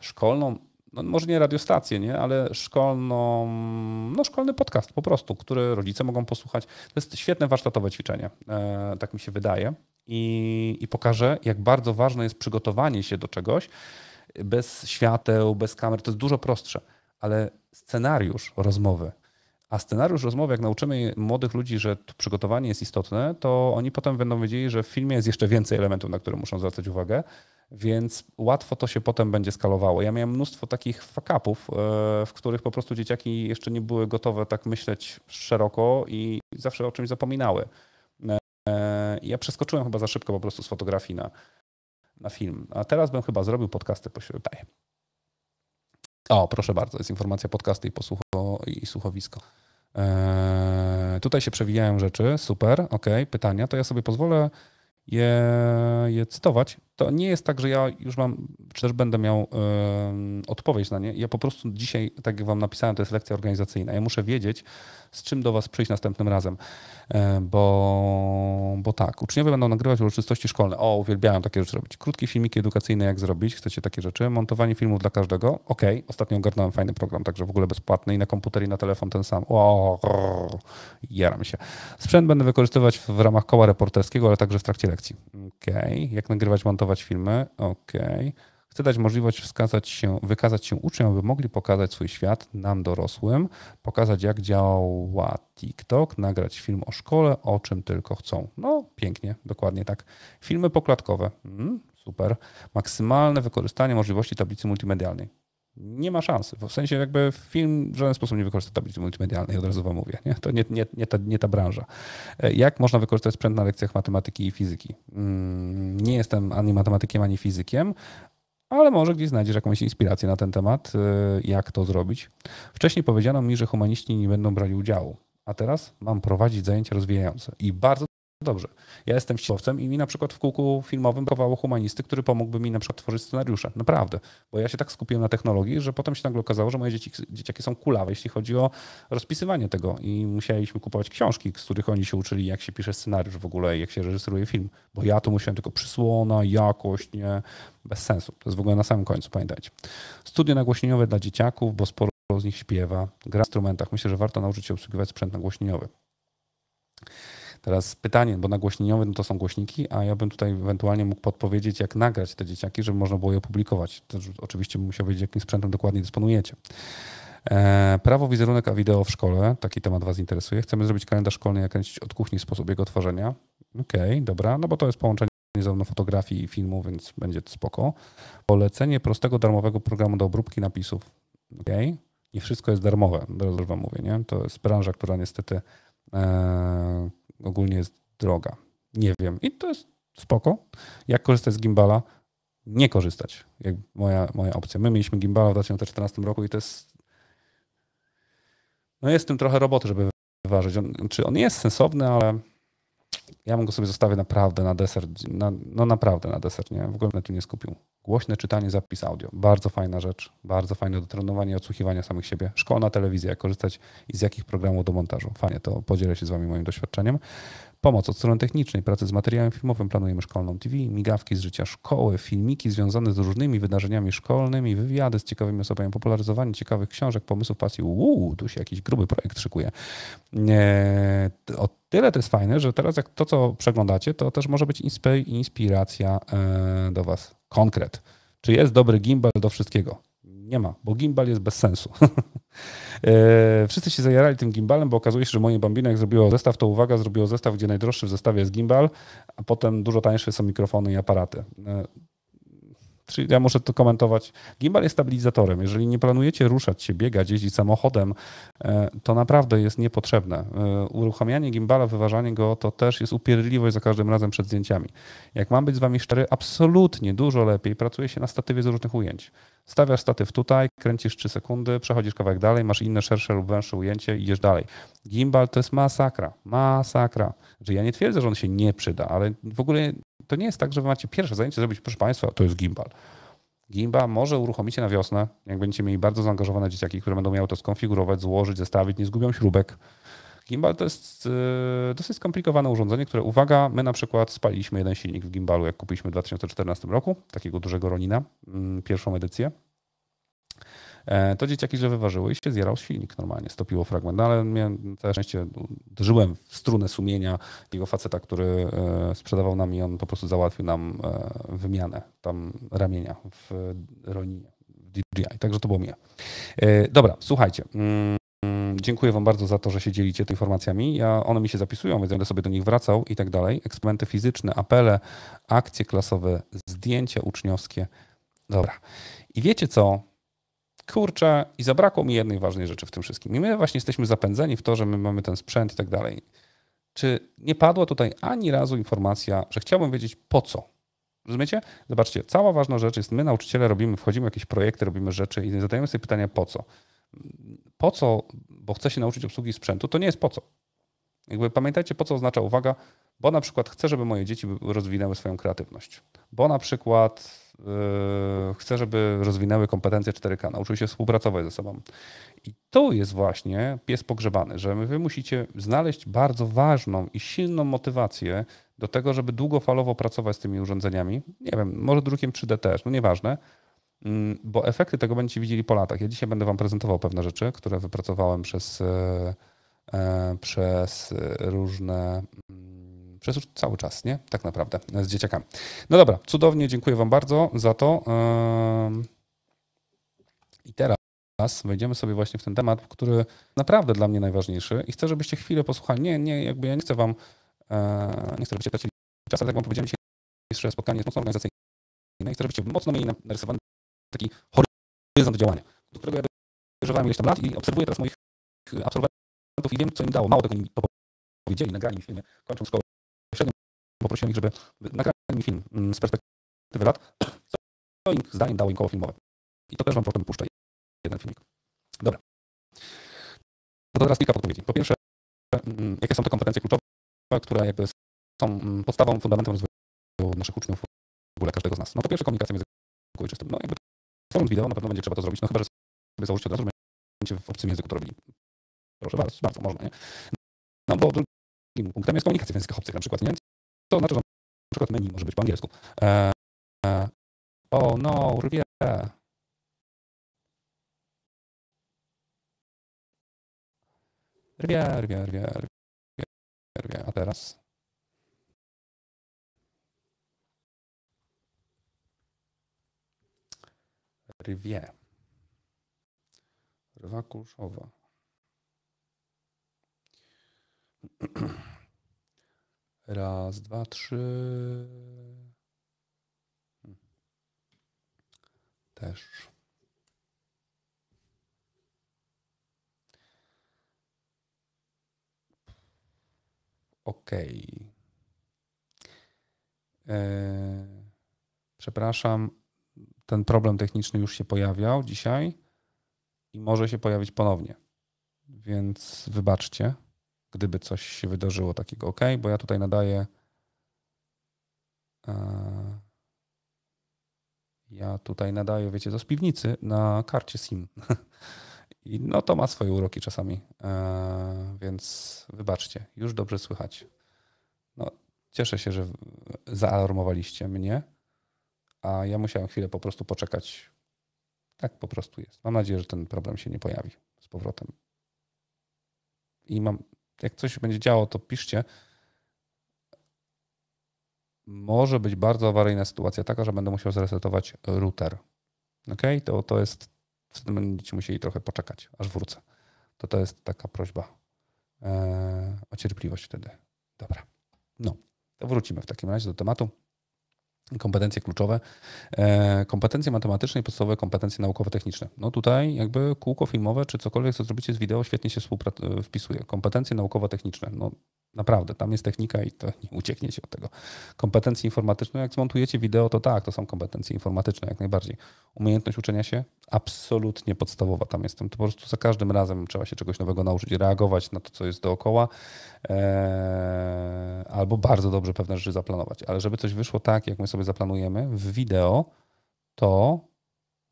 szkolną, no może nie radiostację, nie, ale szkolną, no szkolny podcast po prostu, który rodzice mogą posłuchać. To jest świetne warsztatowe ćwiczenie, e, tak mi się wydaje. I, i pokaże, jak bardzo ważne jest przygotowanie się do czegoś bez świateł, bez kamer. To jest dużo prostsze ale scenariusz rozmowy. A scenariusz rozmowy, jak nauczymy młodych ludzi, że przygotowanie jest istotne, to oni potem będą wiedzieli, że w filmie jest jeszcze więcej elementów, na które muszą zwracać uwagę, więc łatwo to się potem będzie skalowało. Ja miałem mnóstwo takich fakapów, e, w których po prostu dzieciaki jeszcze nie były gotowe tak myśleć szeroko i zawsze o czymś zapominały. E, ja przeskoczyłem chyba za szybko po prostu z fotografii na, na film. A teraz bym chyba zrobił podcasty po o, proszę bardzo, jest informacja podcasty i, posłucho, i słuchowisko. Eee, tutaj się przewijają rzeczy, super, ok, pytania. To ja sobie pozwolę je, je cytować, to nie jest tak, że ja już mam, czy też będę miał odpowiedź na nie. Ja po prostu dzisiaj, tak jak wam napisałem, to jest lekcja organizacyjna. Ja muszę wiedzieć, z czym do was przyjść następnym razem. E, bo, bo tak, uczniowie będą nagrywać uroczystości szkolne. O, uwielbiałem takie rzeczy robić. Krótkie filmiki edukacyjne, jak zrobić. Chcecie takie rzeczy. Montowanie filmów dla każdego. Ok, ostatnio ogarnąłem fajny program, także w ogóle bezpłatny i na komputer i na telefon ten sam. O, jaram się. Sprzęt będę wykorzystywać w ramach koła reporterskiego, ale także w trakcie lekcji. Ok, jak nagrywać montować filmy. ok. Chcę dać możliwość wskazać się, wykazać się uczniom, by mogli pokazać swój świat nam dorosłym, pokazać jak działa TikTok, nagrać film o szkole, o czym tylko chcą. No pięknie, dokładnie tak. Filmy pokładkowe. Mm, super. Maksymalne wykorzystanie możliwości tablicy multimedialnej nie ma szansy. W sensie jakby film w żaden sposób nie wykorzysta tablicy multimedialnej, od razu wam mówię. Nie? To nie, nie, nie, ta, nie ta branża. E, jak można wykorzystać sprzęt na lekcjach matematyki i fizyki? Mm, nie jestem ani matematykiem, ani fizykiem, ale może gdzieś znajdziesz jakąś inspirację na ten temat, e, jak to zrobić. Wcześniej powiedziano mi, że humaniści nie będą brali udziału, a teraz mam prowadzić zajęcia rozwijające i bardzo dobrze. Ja jestem ścieżkowcem i mi na przykład w kółku filmowym brakowało humanisty, który pomógłby mi na przykład tworzyć scenariusze. Naprawdę. Bo ja się tak skupiłem na technologii, że potem się nagle okazało, że moje dzieci, dzieciaki są kulawe, jeśli chodzi o rozpisywanie tego. I musieliśmy kupować książki, z których oni się uczyli, jak się pisze scenariusz w ogóle, jak się reżyseruje film. Bo ja tu musiałem tylko przysłona, jakość, nie. Bez sensu. To jest w ogóle na samym końcu, pamiętajcie. Studio nagłośnieniowe dla dzieciaków, bo sporo z nich śpiewa, gra w instrumentach. Myślę, że warto nauczyć się obsługiwać sprzęt nagłośnieniowy. Teraz pytanie, bo nagłośnieniowe no to są głośniki, a ja bym tutaj ewentualnie mógł podpowiedzieć, jak nagrać te dzieciaki, żeby można było je opublikować. To, oczywiście bym musiał wiedzieć, jakim sprzętem dokładnie dysponujecie. E, prawo, wizerunek, a wideo w szkole. Taki temat Was interesuje. Chcemy zrobić kalendarz szkolny, jak kręcić od kuchni sposób jego tworzenia. Okej, okay, dobra, no bo to jest połączenie zarówno fotografii i filmu, więc będzie to spoko. Polecenie prostego, darmowego programu do obróbki napisów. Okej, okay. nie wszystko jest darmowe, teraz wam mówię, nie? To jest branża, która niestety e, ogólnie jest droga. Nie wiem. I to jest spoko. Jak korzystać z gimbala? Nie korzystać. Jak moja, moja opcja. My mieliśmy gimbala w 2014 roku i to jest. No jest w tym trochę roboty, żeby wyważyć. On, czy on jest sensowny, ale ja bym go sobie zostawię naprawdę na deser, na, no naprawdę na deser, nie? W ogóle na tym nie skupił. Głośne czytanie, zapis audio. Bardzo fajna rzecz, bardzo fajne do trenowania i odsłuchiwania samych siebie. Szkoła na telewizję, jak korzystać i z jakich programów do montażu. Fajnie, to podzielę się z wami moim doświadczeniem. Pomoc od strony technicznej, pracy z materiałem filmowym, planujemy szkolną TV, migawki z życia szkoły, filmiki związane z różnymi wydarzeniami szkolnymi, wywiady z ciekawymi osobami, popularyzowanie ciekawych książek, pomysłów, pasji. Uuu, tu się jakiś gruby projekt szykuje. Nie, o tyle to jest fajne, że teraz jak to, co przeglądacie, to też może być inspiracja e, do Was. Konkret. Czy jest dobry gimbal do wszystkiego? nie ma, bo gimbal jest bez sensu. [laughs] E, wszyscy się zajarali tym gimbalem, bo okazuje się, że moje bambina jak zrobiło zestaw, to uwaga, zrobiło zestaw, gdzie najdroższy w zestawie jest gimbal, a potem dużo tańsze są mikrofony i aparaty. E, ja muszę to komentować. Gimbal jest stabilizatorem. Jeżeli nie planujecie ruszać się, biegać, jeździć samochodem, e, to naprawdę jest niepotrzebne. Uruchamianie gimbala, wyważanie go, to też jest upierdliwość za każdym razem przed zdjęciami. Jak mam być z wami szczery, absolutnie dużo lepiej pracuje się na statywie z różnych ujęć. Stawiasz statyw tutaj, kręcisz 3 sekundy, przechodzisz kawałek dalej, masz inne szersze lub węższe ujęcie i idziesz dalej. Gimbal to jest masakra, masakra. Że znaczy, ja nie twierdzę, że on się nie przyda, ale w ogóle to nie jest tak, że wy macie pierwsze zajęcie zrobić, proszę Państwa, to jest gimbal. Gimbal może uruchomicie na wiosnę, jak będziecie mieli bardzo zaangażowane dzieciaki, które będą miały to skonfigurować, złożyć, zestawić, nie zgubią śrubek. Gimbal to jest y, dosyć skomplikowane urządzenie, które, uwaga, my na przykład spaliliśmy jeden silnik w Gimbalu, jak kupiliśmy w 2014 roku, takiego dużego Ronina, mm, pierwszą edycję. E, to dzieciaki źle wyważyły i się zjarał silnik normalnie, stopiło fragment, no, ale miałem całe szczęście, no, drżyłem w strunę sumienia jego faceta, który e, sprzedawał nam i on po prostu załatwił nam e, wymianę tam ramienia w Roninie. DJI, także to było mnie. Dobra, słuchajcie. Mm, Dziękuję Wam bardzo za to, że się dzielicie tymi informacjami. Ja, one mi się zapisują, więc będę sobie do nich wracał i tak dalej. Eksperymenty fizyczne, apele, akcje klasowe, zdjęcia uczniowskie. Dobra. I wiecie co? Kurczę, i zabrakło mi jednej ważnej rzeczy w tym wszystkim. I my właśnie jesteśmy zapędzeni w to, że my mamy ten sprzęt i tak dalej. Czy nie padła tutaj ani razu informacja, że chciałbym wiedzieć po co? Rozumiecie? Zobaczcie, cała ważna rzecz jest, my nauczyciele robimy, wchodzimy w jakieś projekty, robimy rzeczy i zadajemy sobie pytania po co po co, bo chcę się nauczyć obsługi sprzętu, to nie jest po co. Jakby pamiętajcie, po co oznacza uwaga, bo na przykład chcę, żeby moje dzieci rozwinęły swoją kreatywność, bo na przykład yy, chcę, żeby rozwinęły kompetencje 4K, nauczyły się współpracować ze sobą. I to jest właśnie pies pogrzebany, że wy musicie znaleźć bardzo ważną i silną motywację do tego, żeby długofalowo pracować z tymi urządzeniami. Nie wiem, może drukiem 3D też, no nieważne, Mm, bo efekty tego będziecie widzieli po latach. Ja dzisiaj będę Wam prezentował pewne rzeczy, które wypracowałem przez, e, e, przez e, różne. Mm, przez cały czas, nie? Tak naprawdę, z dzieciakami. No dobra, cudownie, dziękuję Wam bardzo za to. I teraz wejdziemy sobie właśnie w ten temat, który naprawdę dla mnie najważniejszy i chcę, żebyście chwilę posłuchali. Nie, nie, jakby ja nie chcę Wam, nie chcę, żebyście tracili czas, ale tak jak Wam powiedziałem, dzisiejsze spotkanie jest mocno organizacyjne i chcę, żebyście mocno mieli narysowany taki horyzont działania, do którego ja dojrzewałem ileś tam lat i obserwuję teraz moich e, absolwentów i wiem, co im dało. Mało tego im to powiedzieli, nagrali mi filmy, kończą szkołę średnią, poprosiłem ich, żeby nagrali mi film mm, z perspektywy lat, co im zdaniem dało im koło filmowe. I to też Wam potem puszczę jeden filmik. Dobra. No to teraz kilka podpowiedzi. Po pierwsze, mm, jakie są te kompetencje kluczowe, które jakby są mm, podstawą, fundamentem rozwoju naszych uczniów, w ogóle każdego z nas. No po pierwsze komunikacja językowa. języku No jakby Format wideo na pewno będzie trzeba to zrobić, no chyba, że sobie założycie od razu, że będziecie w obcym języku to robili. Proszę bardzo, bardzo można, nie? No bo drugim punktem jest komunikacja w językach obcych na przykład, nie? To znaczy, że na przykład menu może być po angielsku. E, e, o, no, rwie. Rwie, rwie, rwie, rwie, rwie. A teraz? Rivière. Rwa Kulszowa. [clears throat] Raz, dwa, trzy. Hmm. Też. OK. Eee, przepraszam, ten problem techniczny już się pojawiał dzisiaj i może się pojawić ponownie. Więc wybaczcie, gdyby coś się wydarzyło takiego ok, bo ja tutaj nadaję. E, ja tutaj nadaję, wiecie, to z piwnicy na karcie SIM. [laughs] I no to ma swoje uroki czasami, e, więc wybaczcie, już dobrze słychać. No, cieszę się, że zaalarmowaliście mnie a ja musiałem chwilę po prostu poczekać. Tak po prostu jest. Mam nadzieję, że ten problem się nie pojawi z powrotem. I mam, jak coś będzie działo, to piszcie. Może być bardzo awaryjna sytuacja taka, że będę musiał zresetować router. Ok, to, to jest, wtedy będziecie musieli trochę poczekać, aż wrócę. To to jest taka prośba eee, o cierpliwość wtedy. Dobra. No, to wrócimy w takim razie do tematu kompetencje kluczowe, e, kompetencje matematyczne i podstawowe kompetencje naukowo-techniczne. No tutaj jakby kółko filmowe czy cokolwiek, co zrobicie z wideo, świetnie się wpisuje. Kompetencje naukowo-techniczne. No Naprawdę, tam jest technika i to nie uciekniecie od tego. Kompetencje informatyczne, jak zmontujecie wideo, to tak, to są kompetencje informatyczne jak najbardziej. Umiejętność uczenia się absolutnie podstawowa tam jestem. To po prostu za każdym razem trzeba się czegoś nowego nauczyć, reagować na to, co jest dookoła, eee, albo bardzo dobrze pewne rzeczy zaplanować. Ale żeby coś wyszło tak, jak my sobie zaplanujemy w wideo, to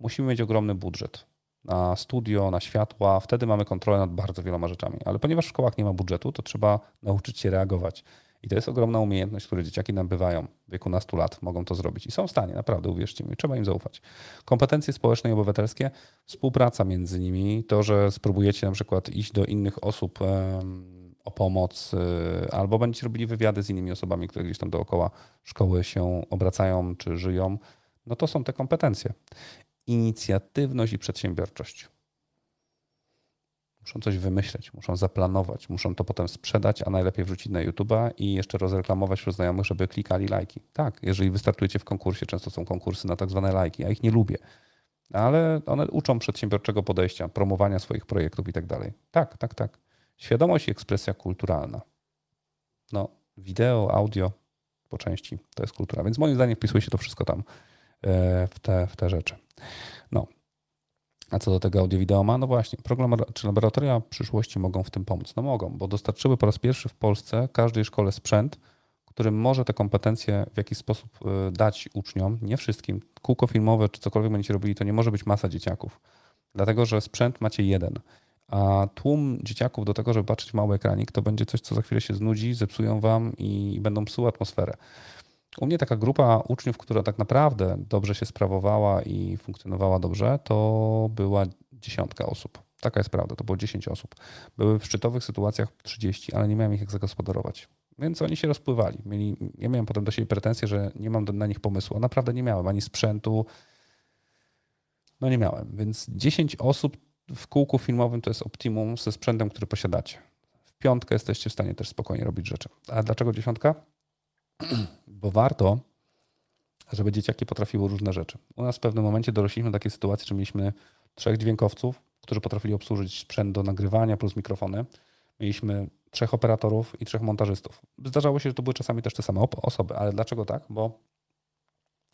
musimy mieć ogromny budżet na studio, na światła, wtedy mamy kontrolę nad bardzo wieloma rzeczami. Ale ponieważ w szkołach nie ma budżetu, to trzeba nauczyć się reagować. I to jest ogromna umiejętność, które dzieciaki nabywają w wieku nastu lat, mogą to zrobić i są w stanie, naprawdę, uwierzcie mi, trzeba im zaufać. Kompetencje społeczne i obywatelskie, współpraca między nimi, to, że spróbujecie na przykład iść do innych osób o pomoc, y, albo będziecie robili wywiady z innymi osobami, które gdzieś tam dookoła szkoły się obracają czy żyją, no to są te kompetencje inicjatywność i przedsiębiorczość. Muszą coś wymyśleć, muszą zaplanować, muszą to potem sprzedać, a najlepiej wrzucić na YouTube'a i jeszcze rozreklamować wśród znajomych, żeby klikali lajki. Tak, jeżeli wystartujecie w konkursie, często są konkursy na tak zwane lajki, ja ich nie lubię, ale one uczą przedsiębiorczego podejścia, promowania swoich projektów i tak dalej. Tak, tak, tak. Świadomość i ekspresja kulturalna. No, wideo, audio po części to jest kultura, więc moim zdaniem wpisuje się to wszystko tam. E, w te, w te rzeczy. No. A co do tego audio ma, no właśnie, program czy laboratoria przyszłości mogą w tym pomóc? No mogą, bo dostarczyły po raz pierwszy w Polsce każdej szkole sprzęt, który może te kompetencje w jakiś sposób e, dać uczniom, nie wszystkim. Kółko filmowe czy cokolwiek będziecie robili, to nie może być masa dzieciaków, dlatego że sprzęt macie jeden. A tłum dzieciaków do tego, żeby patrzeć mały ekranik, to będzie coś, co za chwilę się znudzi, zepsują wam i będą psuły atmosferę. U mnie taka grupa uczniów, która tak naprawdę dobrze się sprawowała i funkcjonowała dobrze, to była dziesiątka osób. Taka jest prawda, to było 10 osób. Były w szczytowych sytuacjach 30, ale nie miałem ich jak zagospodarować. Więc oni się rozpływali. Mieli, ja miałem potem do siebie pretensje, że nie mam na nich pomysłu. A naprawdę nie miałem ani sprzętu. No nie miałem. Więc 10 osób w kółku filmowym to jest optimum ze sprzętem, który posiadacie. W piątkę jesteście w stanie też spokojnie robić rzeczy. A dlaczego dziesiątka? [clears throat] bo warto, żeby dzieciaki potrafiły różne rzeczy. U nas w pewnym momencie dorośliśmy do takiej sytuacji, że mieliśmy trzech dźwiękowców, którzy potrafili obsłużyć sprzęt do nagrywania plus mikrofony. Mieliśmy trzech operatorów i trzech montażystów. Zdarzało się, że to były czasami też te same osoby, ale dlaczego tak? Bo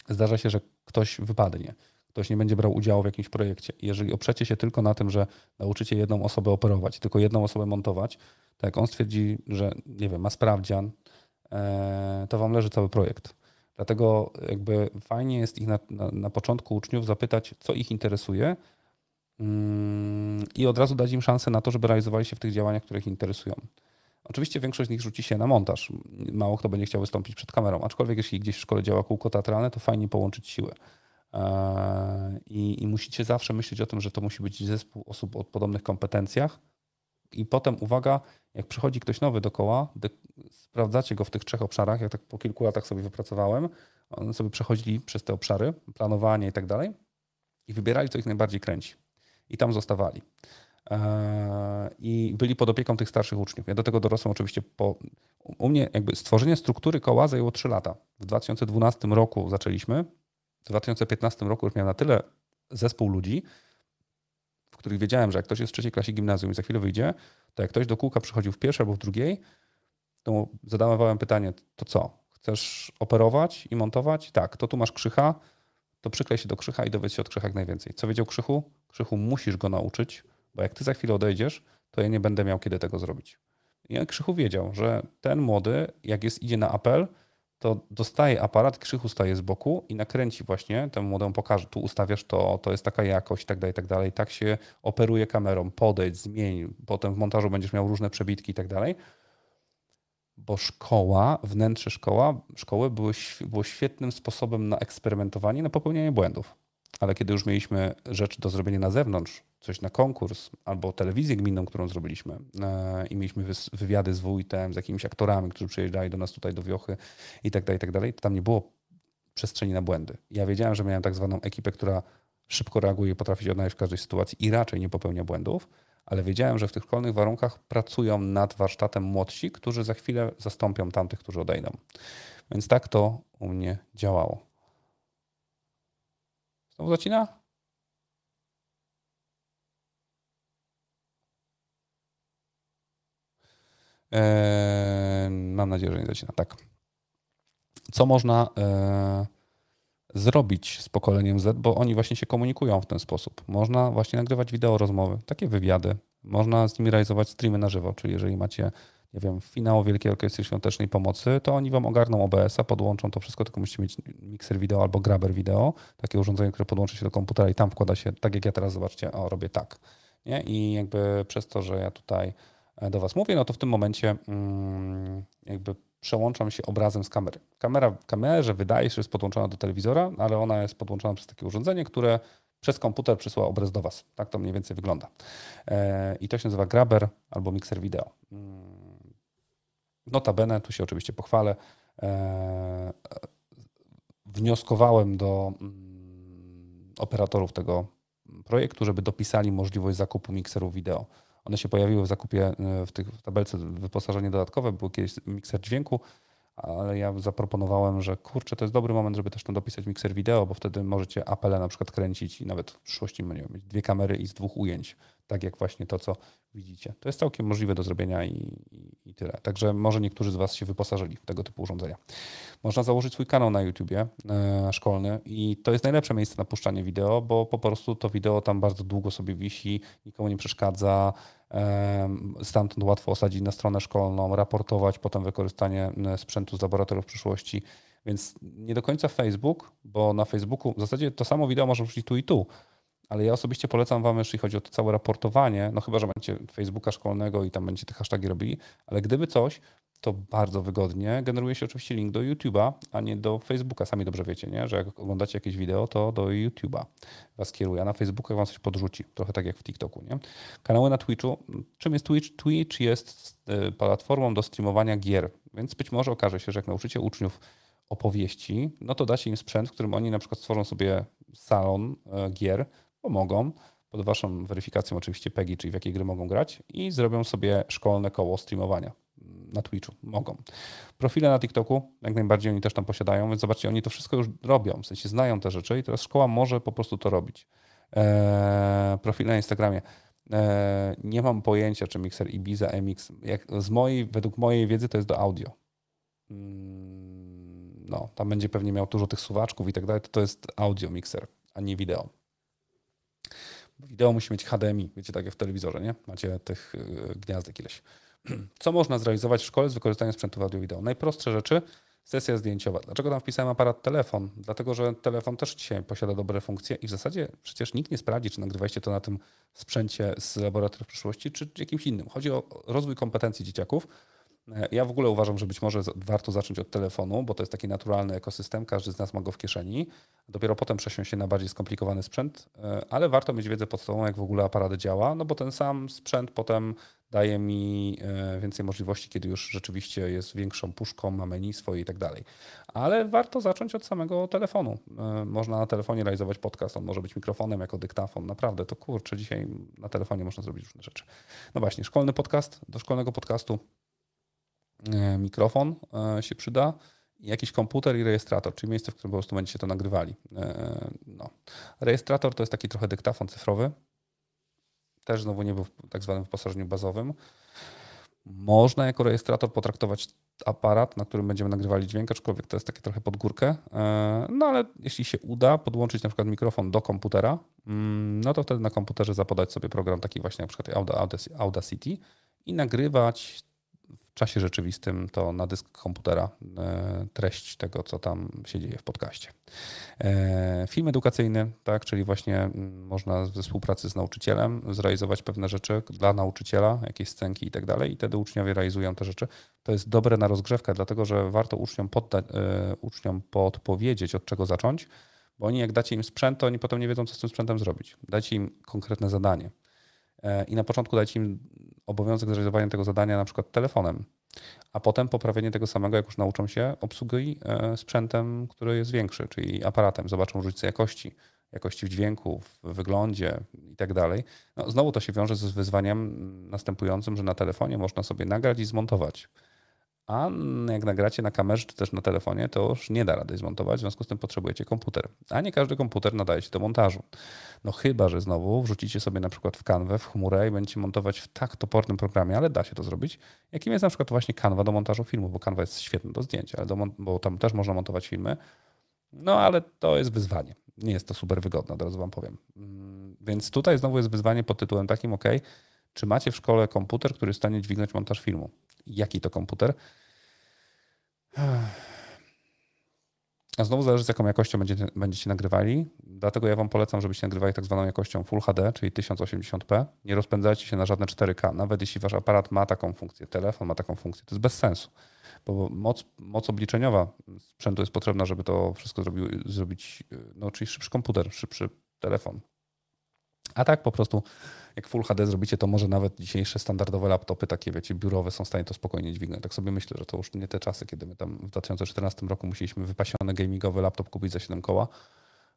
zdarza się, że ktoś wypadnie, ktoś nie będzie brał udziału w jakimś projekcie. Jeżeli oprzecie się tylko na tym, że nauczycie jedną osobę operować, tylko jedną osobę montować, tak jak on stwierdzi, że nie wiem, ma sprawdzian, E, to wam leży cały projekt. Dlatego jakby fajnie jest ich na, na, na początku uczniów zapytać, co ich interesuje mm, i od razu dać im szansę na to, żeby realizowali się w tych działaniach, które ich interesują. Oczywiście większość z nich rzuci się na montaż. Mało kto będzie chciał wystąpić przed kamerą. Aczkolwiek jeśli gdzieś w szkole działa kółko teatralne, to fajnie połączyć siły. E, I, I, musicie zawsze myśleć o tym, że to musi być zespół osób o podobnych kompetencjach, i potem uwaga, jak przychodzi ktoś nowy do koła, sprawdzacie go w tych trzech obszarach, jak tak po kilku latach sobie wypracowałem, oni sobie przechodzili przez te obszary, planowanie i tak dalej i wybierali, co ich najbardziej kręci. I tam zostawali. Eee, I byli pod opieką tych starszych uczniów. Ja do tego dorosłem oczywiście po. U mnie jakby stworzenie struktury koła zajęło 3 lata. W 2012 roku zaczęliśmy. W 2015 roku już miałem na tyle zespół ludzi, których wiedziałem, że jak ktoś jest w trzeciej klasie gimnazjum i za chwilę wyjdzie, to jak ktoś do kółka przychodził w pierwszej albo w drugiej, to zadawałem pytanie, to co? Chcesz operować i montować? Tak, to tu masz krzycha, to przyklej się do krzycha i dowiedz się od krzycha jak najwięcej. Co wiedział krzychu? Krzychu musisz go nauczyć, bo jak ty za chwilę odejdziesz, to ja nie będę miał kiedy tego zrobić. I Krzychu wiedział, że ten młody, jak jest idzie na apel, to dostaje aparat, Krzychu staje z boku i nakręci właśnie, temu młodemu pokaże, tu ustawiasz to, to jest taka jakość i tak dalej, tak dalej. Tak się operuje kamerą, podejdź, zmień, potem w montażu będziesz miał różne przebitki i tak dalej. Bo szkoła, wnętrze szkoła, szkoły były, było świetnym sposobem na eksperymentowanie, na popełnianie błędów. Ale kiedy już mieliśmy rzeczy do zrobienia na zewnątrz, coś na konkurs albo telewizję gminną, którą zrobiliśmy e, i mieliśmy wywiady z wójtem, z jakimiś aktorami, którzy przyjeżdżali do nas tutaj do Wiochy i tak dalej, i tak dalej, to tam nie było przestrzeni na błędy. Ja wiedziałem, że miałem tak zwaną ekipę, która szybko reaguje, potrafi się odnaleźć w każdej sytuacji i raczej nie popełnia błędów, ale wiedziałem, że w tych szkolnych warunkach pracują nad warsztatem młodsi, którzy za chwilę zastąpią tamtych, którzy odejdą. Więc tak to u mnie działało. Znowu zacina? Mam nadzieję, że nie zacina. Tak. Co można e, zrobić z pokoleniem Z, bo oni właśnie się komunikują w ten sposób. Można właśnie nagrywać wideo rozmowy, takie wywiady. Można z nimi realizować streamy na żywo, czyli jeżeli macie, nie wiem, finał Wielkiej Orkiestry Świątecznej Pomocy, to oni wam ogarną OBS-a, podłączą to wszystko, tylko musicie mieć mikser wideo albo graber wideo, takie urządzenie, które podłączy się do komputera i tam wkłada się, tak jak ja teraz, zobaczcie, o, robię tak. Nie? I jakby przez to, że ja tutaj E, do Was mówię, no to w tym momencie mm, jakby przełączam się obrazem z kamery. Kamera w kamerze wydaje się, że jest podłączona do telewizora, no ale ona jest podłączona przez takie urządzenie, które przez komputer przysyła obraz do Was. Tak to mniej więcej wygląda. E, I to się nazywa Grabber albo mikser wideo. Mm, notabene, tu się oczywiście pochwalę, e, wnioskowałem do mm, operatorów tego projektu, żeby dopisali możliwość zakupu mikserów wideo one się pojawiły w zakupie e, w, tych, w tabelce wyposażenie dodatkowe, był kiedyś mikser dźwięku, ale ja zaproponowałem, że kurczę, to jest dobry moment, żeby też tam dopisać mikser wideo, bo wtedy możecie apele na przykład kręcić i nawet w przyszłości będziemy no mieć dwie kamery i z dwóch ujęć, tak jak właśnie to, co widzicie. To jest całkiem możliwe do zrobienia i, i, i tyle. Także może niektórzy z Was się wyposażyli w tego typu urządzenia. Można założyć swój kanał na YouTubie e, szkolny i to jest najlepsze miejsce na puszczanie wideo, bo po prostu to wideo tam bardzo długo sobie wisi, nikomu nie przeszkadza, Stamtąd łatwo osadzić na stronę szkolną, raportować potem wykorzystanie e, sprzętu z laboratoriów przyszłości. Więc nie do końca Facebook, bo na Facebooku w zasadzie to samo wideo można wrzucić tu i tu. Ale ja osobiście polecam Wam, jeśli chodzi o to całe raportowanie, no chyba, że będziecie Facebooka szkolnego i tam będziecie te hasztagi robili, ale gdyby coś, to bardzo wygodnie generuje się oczywiście link do YouTube'a, a nie do Facebooka. Sami dobrze wiecie, nie? że jak oglądacie jakieś wideo, to do YouTube'a was kieruje, a na Facebooka wam coś podrzuci, trochę tak jak w TikToku. Nie? Kanały na Twitchu. Czym jest Twitch? Twitch jest e, platformą do streamowania gier, więc być może okaże się, że jak nauczycie uczniów opowieści, no to dacie im sprzęt, w którym oni na przykład stworzą sobie salon e, gier, pomogą, pod waszą weryfikacją oczywiście PEGI, czyli w jakie gry mogą grać i zrobią sobie szkolne koło streamowania na Twitchu. Mogą. Profile na TikToku, jak najbardziej oni też tam posiadają, więc zobaczcie, oni to wszystko już robią, w sensie znają te rzeczy i teraz szkoła może po prostu to robić. Eee, profile na Instagramie. Eee, nie mam pojęcia, czy mikser Ibiza, MX, jak, z mojej, według mojej wiedzy to jest do audio. Mm, no, tam będzie pewnie miał dużo tych suwaczków i tak dalej, to, to jest audio mikser, a nie wideo wideo musi mieć HDMI, wiecie, tak jak w telewizorze, nie? Macie tych y, gniazdek ileś. [clears throat] Co można zrealizować w szkole z wykorzystaniem sprzętu audio wideo? Najprostsze rzeczy, sesja zdjęciowa. Dlaczego tam wpisałem aparat telefon? Dlatego, że telefon też dzisiaj posiada dobre funkcje i w zasadzie przecież nikt nie sprawdzi, czy nagrywaliście to na tym sprzęcie z laboratorium przyszłości, czy jakimś innym. Chodzi o rozwój kompetencji dzieciaków. E, ja w ogóle uważam, że być może warto zacząć od telefonu, bo to jest taki naturalny ekosystem, każdy z nas ma go w kieszeni. Dopiero potem przesiąść się na bardziej skomplikowany sprzęt, e, ale warto mieć wiedzę podstawową, jak w ogóle aparat działa, no bo ten sam sprzęt potem daje mi e, więcej możliwości, kiedy już rzeczywiście jest większą puszką, ma menu swoje i tak dalej. Ale warto zacząć od samego telefonu. E, można na telefonie realizować podcast, on może być mikrofonem jako dyktafon. Naprawdę, to kurczę, dzisiaj na telefonie można zrobić różne rzeczy. No właśnie, szkolny podcast, do szkolnego podcastu e, mikrofon się przyda jakiś komputer i rejestrator, czyli miejsce, w którym po prostu będziecie to nagrywali. No. Rejestrator to jest taki trochę dyktafon cyfrowy, też znowu nie był w tak zwanym wyposażeniu bazowym. Można jako rejestrator potraktować aparat, na którym będziemy nagrywali dźwięk, aczkolwiek to jest takie trochę pod górkę. E, no ale jeśli się uda podłączyć na przykład mikrofon do komputera, mm, no to wtedy na komputerze zapodać sobie program taki właśnie na przykład Audacity i nagrywać w czasie rzeczywistym to na dysk komputera e, treść tego, co tam się dzieje w podcaście. E, film edukacyjny, tak, czyli właśnie mm, można we współpracy z nauczycielem zrealizować pewne rzeczy dla nauczyciela, jakieś scenki i tak dalej, i wtedy uczniowie realizują te rzeczy. To jest dobre na rozgrzewkę, dlatego że warto uczniom, poddać, e, uczniom podpowiedzieć, od czego zacząć, bo oni jak dacie im sprzęt, to oni potem nie wiedzą, co z tym sprzętem zrobić. Dajcie im konkretne zadanie. I na początku dajcie im obowiązek zrealizowania tego zadania na przykład telefonem, a potem poprawienie tego samego, jak już nauczą się obsługi e, sprzętem, który jest większy, czyli aparatem. Zobaczą różnicę jakości, jakości w dźwięku, w wyglądzie i tak dalej. No, znowu to się wiąże z wyzwaniem mm, następującym, że na telefonie można sobie nagrać i zmontować. A jak nagracie na kamerze czy też na telefonie, to już nie da rady zmontować, w związku z tym potrzebujecie komputer. A nie każdy komputer nadaje się do montażu. No chyba, że znowu wrzucicie sobie na przykład w Canva, w chmurę i będziecie montować w tak topornym programie, ale da się to zrobić, jakim jest na przykład właśnie Canva do montażu filmu, bo Canva jest świetna do zdjęć, ale do, bo tam też można montować filmy. No ale to jest wyzwanie. Nie jest to super wygodne, od razu wam powiem. Mm, więc tutaj znowu jest wyzwanie pod tytułem takim, ok, czy macie w szkole komputer, który jest w stanie dźwignąć montaż filmu? jaki to komputer. A znowu zależy, z jaką jakością będziecie, będziecie nagrywali. Dlatego ja Wam polecam, żebyście nagrywali tak zwaną jakością Full HD, czyli 1080p. Nie rozpędzajcie się na żadne 4K, nawet jeśli Wasz aparat ma taką funkcję, telefon ma taką funkcję. To jest bez sensu, bo moc, moc obliczeniowa sprzętu jest potrzebna, żeby to wszystko zrobił, zrobić, no czyli szybszy komputer, szybszy telefon. A tak po prostu jak Full HD zrobicie, to może nawet dzisiejsze standardowe laptopy, takie wiecie, biurowe są w stanie to spokojnie dźwignąć. Tak sobie myślę, że to już nie te czasy, kiedy my tam w 2014 roku musieliśmy wypasiony gamingowy laptop kupić za 7 koła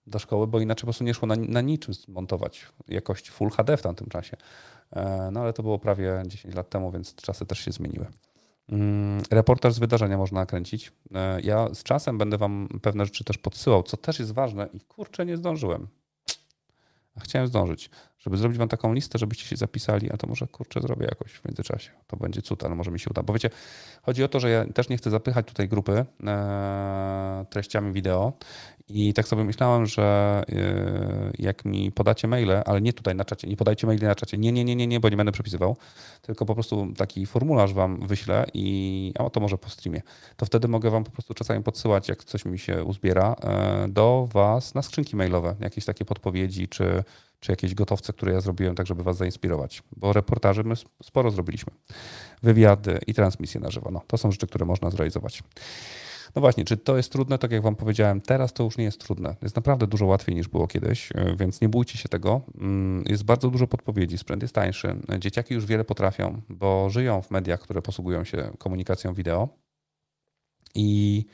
do szkoły, bo inaczej po prostu nie szło na, na niczym zmontować jakości Full HD w tamtym czasie. E, no ale to było prawie 10 lat temu, więc czasy też się zmieniły. Mm, reportaż z wydarzenia można nakręcić. E, ja z czasem będę Wam pewne rzeczy też podsyłał, co też jest ważne i kurczę, nie zdążyłem. A chciałem zdążyć, żeby zrobić wam taką listę, żebyście się zapisali, a to może kurczę zrobię jakoś w międzyczasie. To będzie cud, ale może mi się uda. Bo wiecie, chodzi o to, że ja też nie chcę zapychać tutaj grupy e, treściami wideo i tak sobie myślałem, że y, jak mi podacie maile, ale nie tutaj na czacie, nie podajcie maili na czacie, nie, nie, nie, nie, nie bo nie będę przepisywał, tylko po prostu taki formularz wam wyślę i a to może po streamie. To wtedy mogę wam po prostu czasami podsyłać, jak coś mi się uzbiera, e, do was na skrzynki mailowe, jakieś takie podpowiedzi czy, czy jakieś gotowce, które ja zrobiłem, tak żeby was zainspirować, bo reportaży my sporo zrobiliśmy. Wywiady i transmisje na żywo, no, to są rzeczy, które można zrealizować. No właśnie, czy to jest trudne? Tak jak Wam powiedziałem, teraz to już nie jest trudne. Jest naprawdę dużo łatwiej niż było kiedyś, e, więc nie bójcie się tego. Mm, jest bardzo dużo podpowiedzi, sprzęt jest tańszy. Dzieciaki już wiele potrafią, bo żyją w mediach, które posługują się komunikacją wideo. I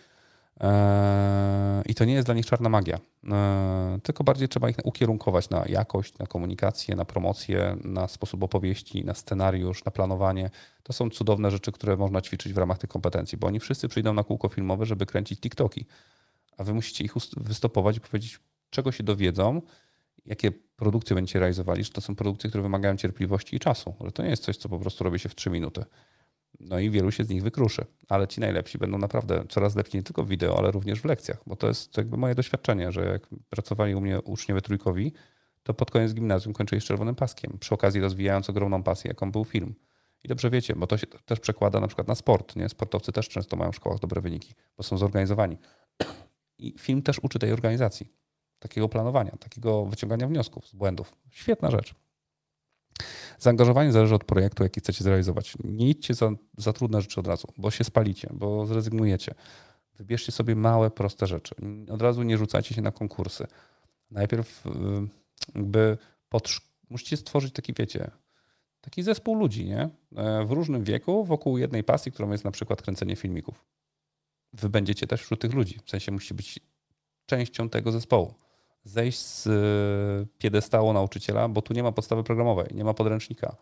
Eee, I to nie jest dla nich czarna magia, eee, tylko bardziej trzeba ich ukierunkować na jakość, na komunikację, na promocję, na sposób opowieści, na scenariusz, na planowanie. To są cudowne rzeczy, które można ćwiczyć w ramach tych kompetencji, bo oni wszyscy przyjdą na kółko filmowe, żeby kręcić TikToki, a wy musicie ich wystopować i powiedzieć, czego się dowiedzą, jakie produkcje będziecie realizowali, że to są produkcje, które wymagają cierpliwości i czasu, że to nie jest coś, co po prostu robi się w 3 minuty. No i wielu się z nich wykruszy, ale ci najlepsi będą naprawdę coraz lepsi nie tylko w wideo, ale również w lekcjach, bo to jest jakby moje doświadczenie, że jak pracowali u mnie uczniowie trójkowi, to pod koniec gimnazjum kończyli z czerwonym paskiem, przy okazji rozwijając ogromną pasję, jaką był film. I dobrze wiecie, bo to się też przekłada na przykład na sport. Nie? Sportowcy też często mają w szkołach dobre wyniki, bo są zorganizowani. I film też uczy tej organizacji, takiego planowania, takiego wyciągania wniosków z błędów. Świetna rzecz. Zaangażowanie zależy od projektu, jaki chcecie zrealizować. Nie idźcie za, za trudne rzeczy od razu, bo się spalicie, bo zrezygnujecie. Wybierzcie sobie małe, proste rzeczy. Od razu nie rzucajcie się na konkursy. Najpierw y, jakby pod, musicie stworzyć taki, wiecie, taki zespół ludzi, nie? E, w różnym wieku, wokół jednej pasji, którą jest na przykład kręcenie filmików. Wy będziecie też wśród tych ludzi, w sensie musi być częścią tego zespołu zejść z e, piedestału nauczyciela, bo tu nie ma podstawy programowej, nie ma podręcznika.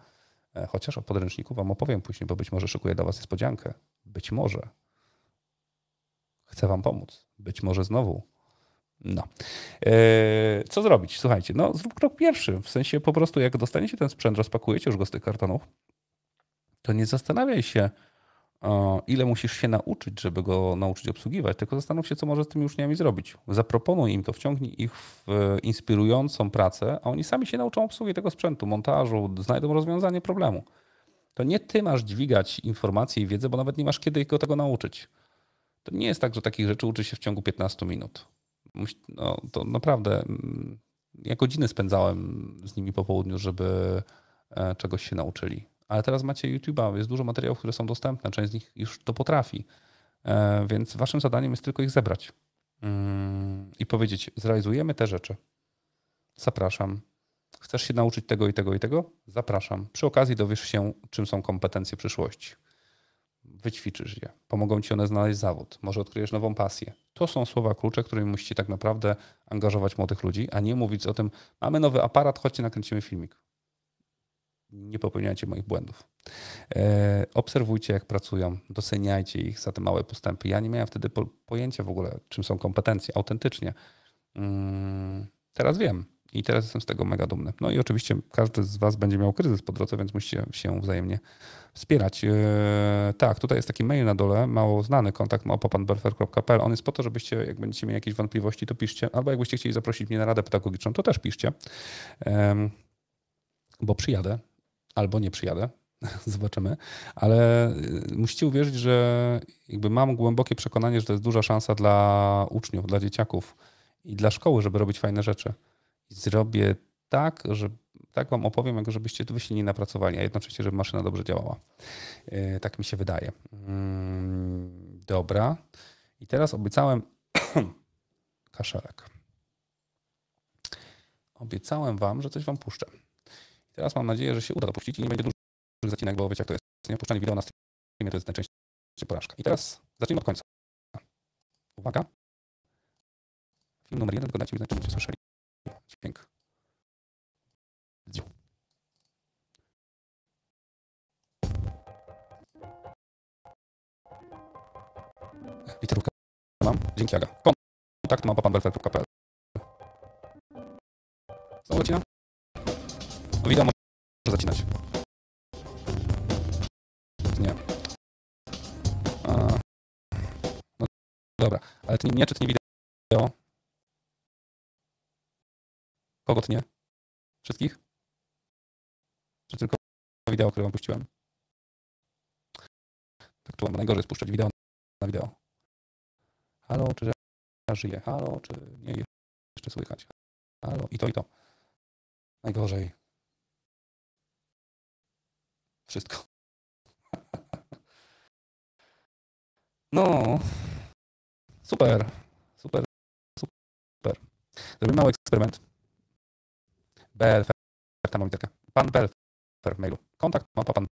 E, chociaż o podręczniku Wam opowiem później, bo być może szykuję dla Was niespodziankę. Być może. Chcę Wam pomóc. Być może znowu. No. E, co zrobić? Słuchajcie, no zrób krok pierwszy. W sensie po prostu jak dostaniecie ten sprzęt, rozpakujecie już go z tych kartonów, to nie zastanawiaj się, ile musisz się nauczyć, żeby go nauczyć obsługiwać, tylko zastanów się, co możesz z tymi uczniami zrobić. Zaproponuj im to, wciągnij ich w e, inspirującą pracę, a oni sami się nauczą obsługi tego sprzętu, montażu, znajdą rozwiązanie problemu. To nie ty masz dźwigać informacje i wiedzę, bo nawet nie masz kiedy go tego nauczyć. To nie jest tak, że takich rzeczy uczy się w ciągu 15 minut. No, to naprawdę, mm, ja godziny spędzałem z nimi po południu, żeby e, czegoś się nauczyli ale teraz macie YouTube'a, jest dużo materiałów, które są dostępne, część z nich już to potrafi. E, więc waszym zadaniem jest tylko ich zebrać mm, i powiedzieć: zrealizujemy te rzeczy. Zapraszam. Chcesz się nauczyć tego i tego i tego? Zapraszam. Przy okazji dowiesz się, czym są kompetencje przyszłości. Wyćwiczysz je. Pomogą ci one znaleźć zawód. Może odkryjesz nową pasję. To są słowa klucze, którymi musicie tak naprawdę angażować młodych ludzi, a nie mówić o tym: mamy nowy aparat, chodźcie, nakręcimy filmik nie popełniajcie moich błędów. E, obserwujcie, jak pracują, doceniajcie ich za te małe postępy. Ja nie miałem wtedy pojęcia w ogóle, czym są kompetencje, autentycznie. Mm, teraz wiem i teraz jestem z tego mega dumny. No i oczywiście każdy z Was będzie miał kryzys po drodze, więc musicie się wzajemnie wspierać. E, tak, tutaj jest taki mail na dole, mało znany kontakt małpa.panberfer.pl. On jest po to, żebyście, jak będziecie mieli jakieś wątpliwości, to piszcie, albo jakbyście chcieli zaprosić mnie na radę pedagogiczną, to też piszcie bo przyjadę albo nie przyjadę. [laughs] Zobaczymy, ale y, musicie uwierzyć, że jakby mam głębokie przekonanie, że to jest duża szansa dla uczniów, dla dzieciaków i dla szkoły, żeby robić fajne rzeczy. zrobię tak, że tak wam opowiem, jak żebyście tu wyśli napracowali, a jednocześnie, żeby maszyna dobrze działała. Y, tak mi się wydaje. Mm, dobra. I teraz obiecałem [clears throat] kaszelek. Obiecałem wam, że coś wam puszczę. Teraz mam nadzieję, że się uda dopuścić i nie będzie dużych zacinek, bo wiecie jak to jest. Nie? Puszczanie wideo na streamie to jest najczęściej porażka. I teraz zacznijmy od końca. Uwaga. Film numer jeden, tylko dajcie mi znać, czy będziecie słyszeli. Dźwięk. Literówkę mam. Dzięki Aga. Kontakt mapa panbelfer.pl Znowu odcina. Wideo może zacinać. Nie. A, no dobra, ale ty nie, czy ty nie wideo? Kogo tnie? Wszystkich? Czy tylko wideo, które wam puściłem? Tak czułem, bo najgorzej spuszczać wideo na wideo. Halo, czy ja żyję? Halo, czy nie jeszcze słychać? Halo, i to, i to. Najgorzej. Wszystko. [laughs] No, super, super, super. Zrobimy mały eksperyment. Belfer, tam mam literkę. Pan Belfer w mailu. Kontakt mapa pan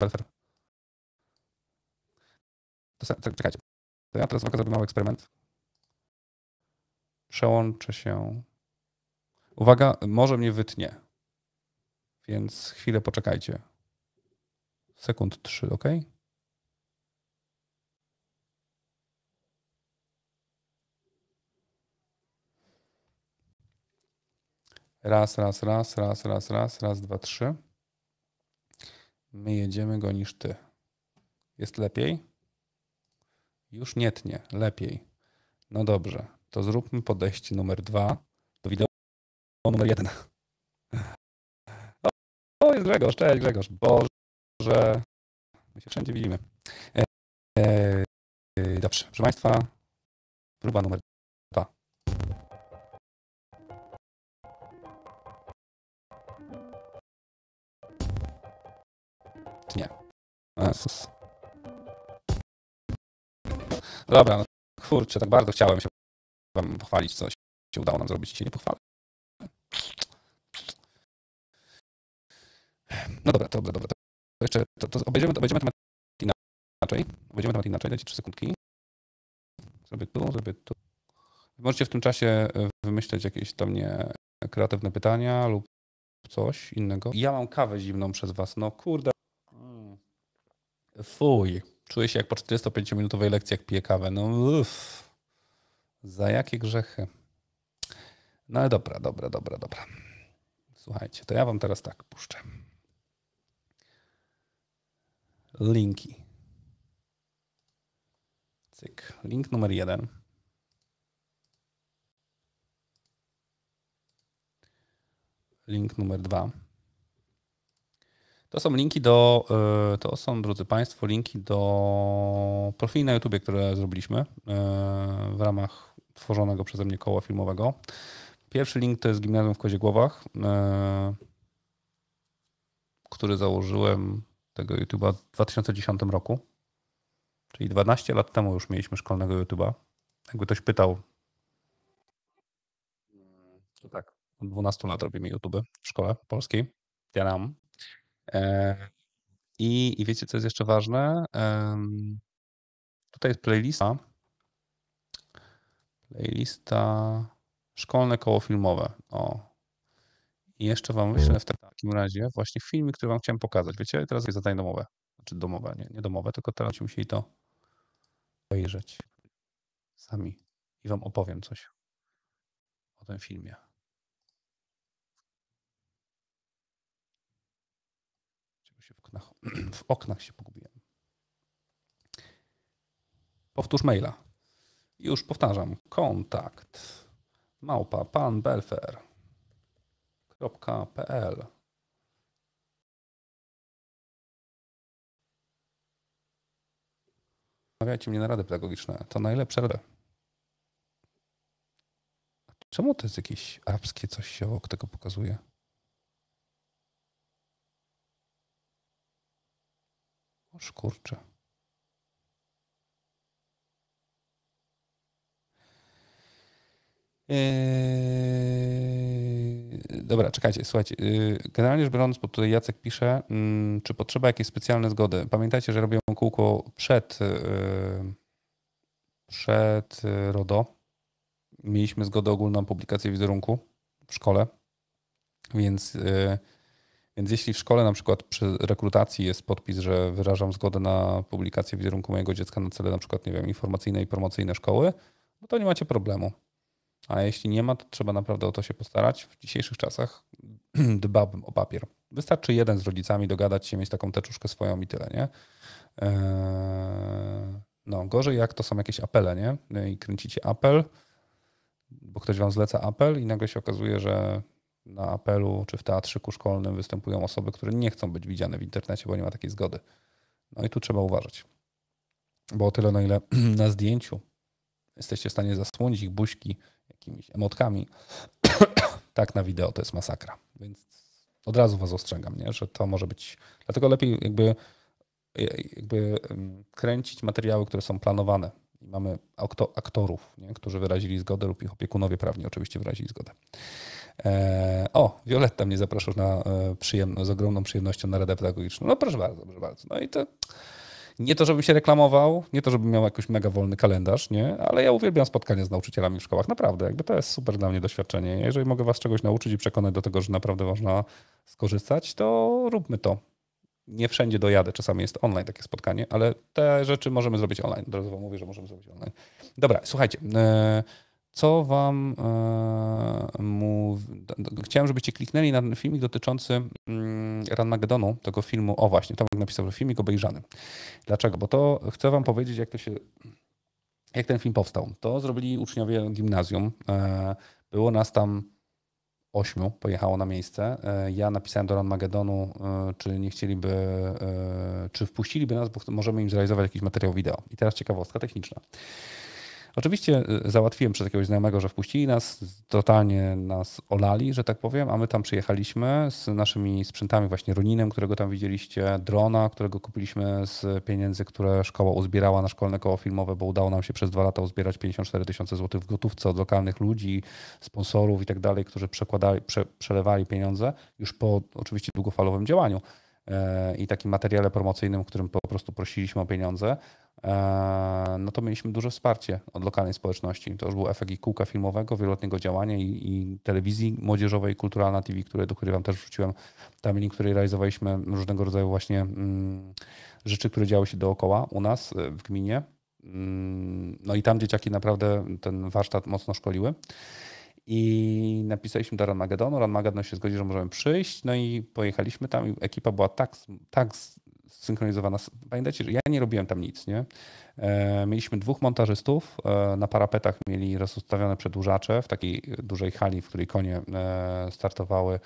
Belfer. Czekajcie, to ja teraz zrobię mały eksperyment. Przełączę się. Uwaga, może mnie wytnie. Więc chwilę poczekajcie sekund 3, ok? Raz, raz, raz, raz, raz, raz, raz, dwa, trzy. My jedziemy go niż ty. Jest lepiej? Już nie tnie, lepiej. No dobrze, to zróbmy podejście numer dwa do wideo numer jeden. [laughs] O, jest Grzegorz, cześć Grzegorz. Boże, że my się wszędzie widzimy. E, e, dobrze, proszę Państwa, próba numer dwa. Nie. Jezus. Dobra, no kurczę, tak bardzo chciałem się Wam pochwalić coś. Się udało nam zrobić, się nie pochwalę. No dobra, dobra, dobra jeszcze to, to obejdziemy, obejdziemy temat inaczej. Obejdziemy temat inaczej, dajcie 3 sekundki. Zrobię tu, zrobię tu. Możecie w tym czasie e, wymyśleć jakieś tam nie kreatywne pytania lub coś innego. Ja mam kawę zimną przez was. No kurde. Fuj. Czuję się jak po 45-minutowej lekcji, jak piję kawę. No uff. Za jakie grzechy. No ale dobra, dobra, dobra, dobra. Słuchajcie, to ja wam teraz tak puszczę linki. Cyk. Link numer jeden. Link numer dwa. To są linki do, e, to są, drodzy Państwo, linki do profili na YouTube, które zrobiliśmy e, w ramach tworzonego przeze mnie koła filmowego. Pierwszy link to jest Gimnazjum w Kozie Głowach, e, który założyłem tego YouTube'a w 2010 roku. Czyli 12 lat temu już mieliśmy szkolnego YouTube'a. Jakby ktoś pytał. To tak, od 12 lat robimy YouTube w szkole polskiej. Ja nam. E, I, I wiecie, co jest jeszcze ważne? E, tutaj jest playlista. Playlista szkolne koło filmowe. O, i jeszcze wam wyślę w takim razie właśnie filmy, które wam chciałem pokazać. Wiecie, teraz jest zadanie domowe. Znaczy domowe, nie, nie domowe, tylko teraz musieli to obejrzeć sami. I wam opowiem coś o tym filmie. W oknach, [clears throat] w oknach się pogubiłem. Powtórz maila. Już powtarzam. Kontakt małpa pan belfer www.pl. Mawiajcie mnie na rady pedagogiczne. To najlepsze rady. Czemu to jest jakieś arabskie coś się obok tego pokazuje? O kurczę. Eee... Dobra, czekajcie, słuchajcie. Y, generalnie rzecz biorąc, bo tutaj Jacek pisze, mm, czy potrzeba jakiejś specjalnej zgody? Pamiętajcie, że robią kółko przed, y, przed y, RODO. Mieliśmy zgodę ogólną na publikację wizerunku w szkole, więc, więc jeśli w szkole na przykład przy rekrutacji jest podpis, że wyrażam zgodę na publikację wizerunku mojego dziecka na cele na przykład, nie wiem, informacyjne i promocyjne szkoły, no to nie macie problemu. A jeśli nie ma, to trzeba naprawdę o to się postarać. W dzisiejszych czasach [clears throat] dbałbym o papier. Wystarczy jeden z rodzicami dogadać się, mieć taką teczuszkę swoją i tyle, nie? Eee, no, gorzej jak to są jakieś apele, nie? I kręcicie apel, bo ktoś wam zleca apel i nagle się okazuje, że na apelu czy w teatrzyku szkolnym występują osoby, które nie chcą być widziane w internecie, bo nie ma takiej zgody. No i tu trzeba uważać. Bo o tyle, na no, ile [clears throat] na zdjęciu jesteście w stanie zasłonić ich buźki jakimiś emotkami. [coughs] tak na wideo to jest masakra. Więc od razu was ostrzegam, nie? że to może być. Dlatego lepiej jakby, e, jakby kręcić materiały, które są planowane. mamy aktorów, nie? którzy wyrazili zgodę lub ich opiekunowie prawni oczywiście wyrazili zgodę. Eee, o, Violetta mnie zapraszasz na e, przyjemno, z ogromną przyjemnością na Radę Pedagogiczną. No proszę bardzo, proszę bardzo. No i to... Nie to, żebym się reklamował, nie to, żebym miał jakiś mega wolny kalendarz, nie? Ale ja uwielbiam spotkania z nauczycielami w szkołach, naprawdę. Jakby to jest super dla mnie doświadczenie. Jeżeli mogę was czegoś nauczyć i przekonać do tego, że naprawdę można skorzystać, to róbmy to. Nie wszędzie dojadę, czasami jest online takie spotkanie, ale te rzeczy możemy zrobić online. Drodzy mówię, że możemy zrobić online. Dobra, słuchajcie. Yy co wam e, Chciałem, żebyście kliknęli na ten filmik dotyczący mm, Ranmagedonu, tego filmu. O właśnie, Tomek napisał, że filmik obejrzany. Dlaczego? Bo to chcę wam powiedzieć, jak to się... Jak ten film powstał? To zrobili uczniowie gimnazjum. E, było nas tam ośmiu pojechało na miejsce. E, ja napisałem do Ranmagedonu, e, czy nie chcieliby, e, czy wpuściliby nas, bo możemy im zrealizować jakiś materiał wideo. I teraz ciekawostka techniczna. Oczywiście y, załatwiłem przez jakiegoś znajomego, że wpuścili nas, totalnie nas olali, że tak powiem, a my tam przyjechaliśmy z naszymi sprzętami, właśnie Runinem, którego tam widzieliście, drona, którego kupiliśmy z pieniędzy, które szkoła uzbierała na szkolne koło filmowe, bo udało nam się przez dwa lata uzbierać 54 tysiące złotych w gotówce od lokalnych ludzi, sponsorów i tak dalej, którzy przekładali, prze, przelewali pieniądze już po oczywiście długofalowym działaniu. E, i takim materiale promocyjnym, w którym po prostu prosiliśmy o pieniądze, e, no to mieliśmy duże wsparcie od lokalnej społeczności. To już był efekt i kółka filmowego, wieloletniego działania i, i telewizji młodzieżowej Kulturalna TV, które, do której Wam też wrzuciłem tam link, której realizowaliśmy różnego rodzaju właśnie mm, rzeczy, które działy się dookoła u nas e, w gminie. Mm, no i tam dzieciaki naprawdę ten warsztat mocno szkoliły. I napisaliśmy do Ranmagedonu, Ranmagedon się zgodził, że możemy przyjść, no i pojechaliśmy tam i ekipa była tak, tak synchronizowana. Pamiętajcie, że ja nie robiłem tam nic, nie? E, mieliśmy dwóch montażystów, e, na parapetach mieli rozstawione przedłużacze w takiej dużej hali, w której konie e, startowały,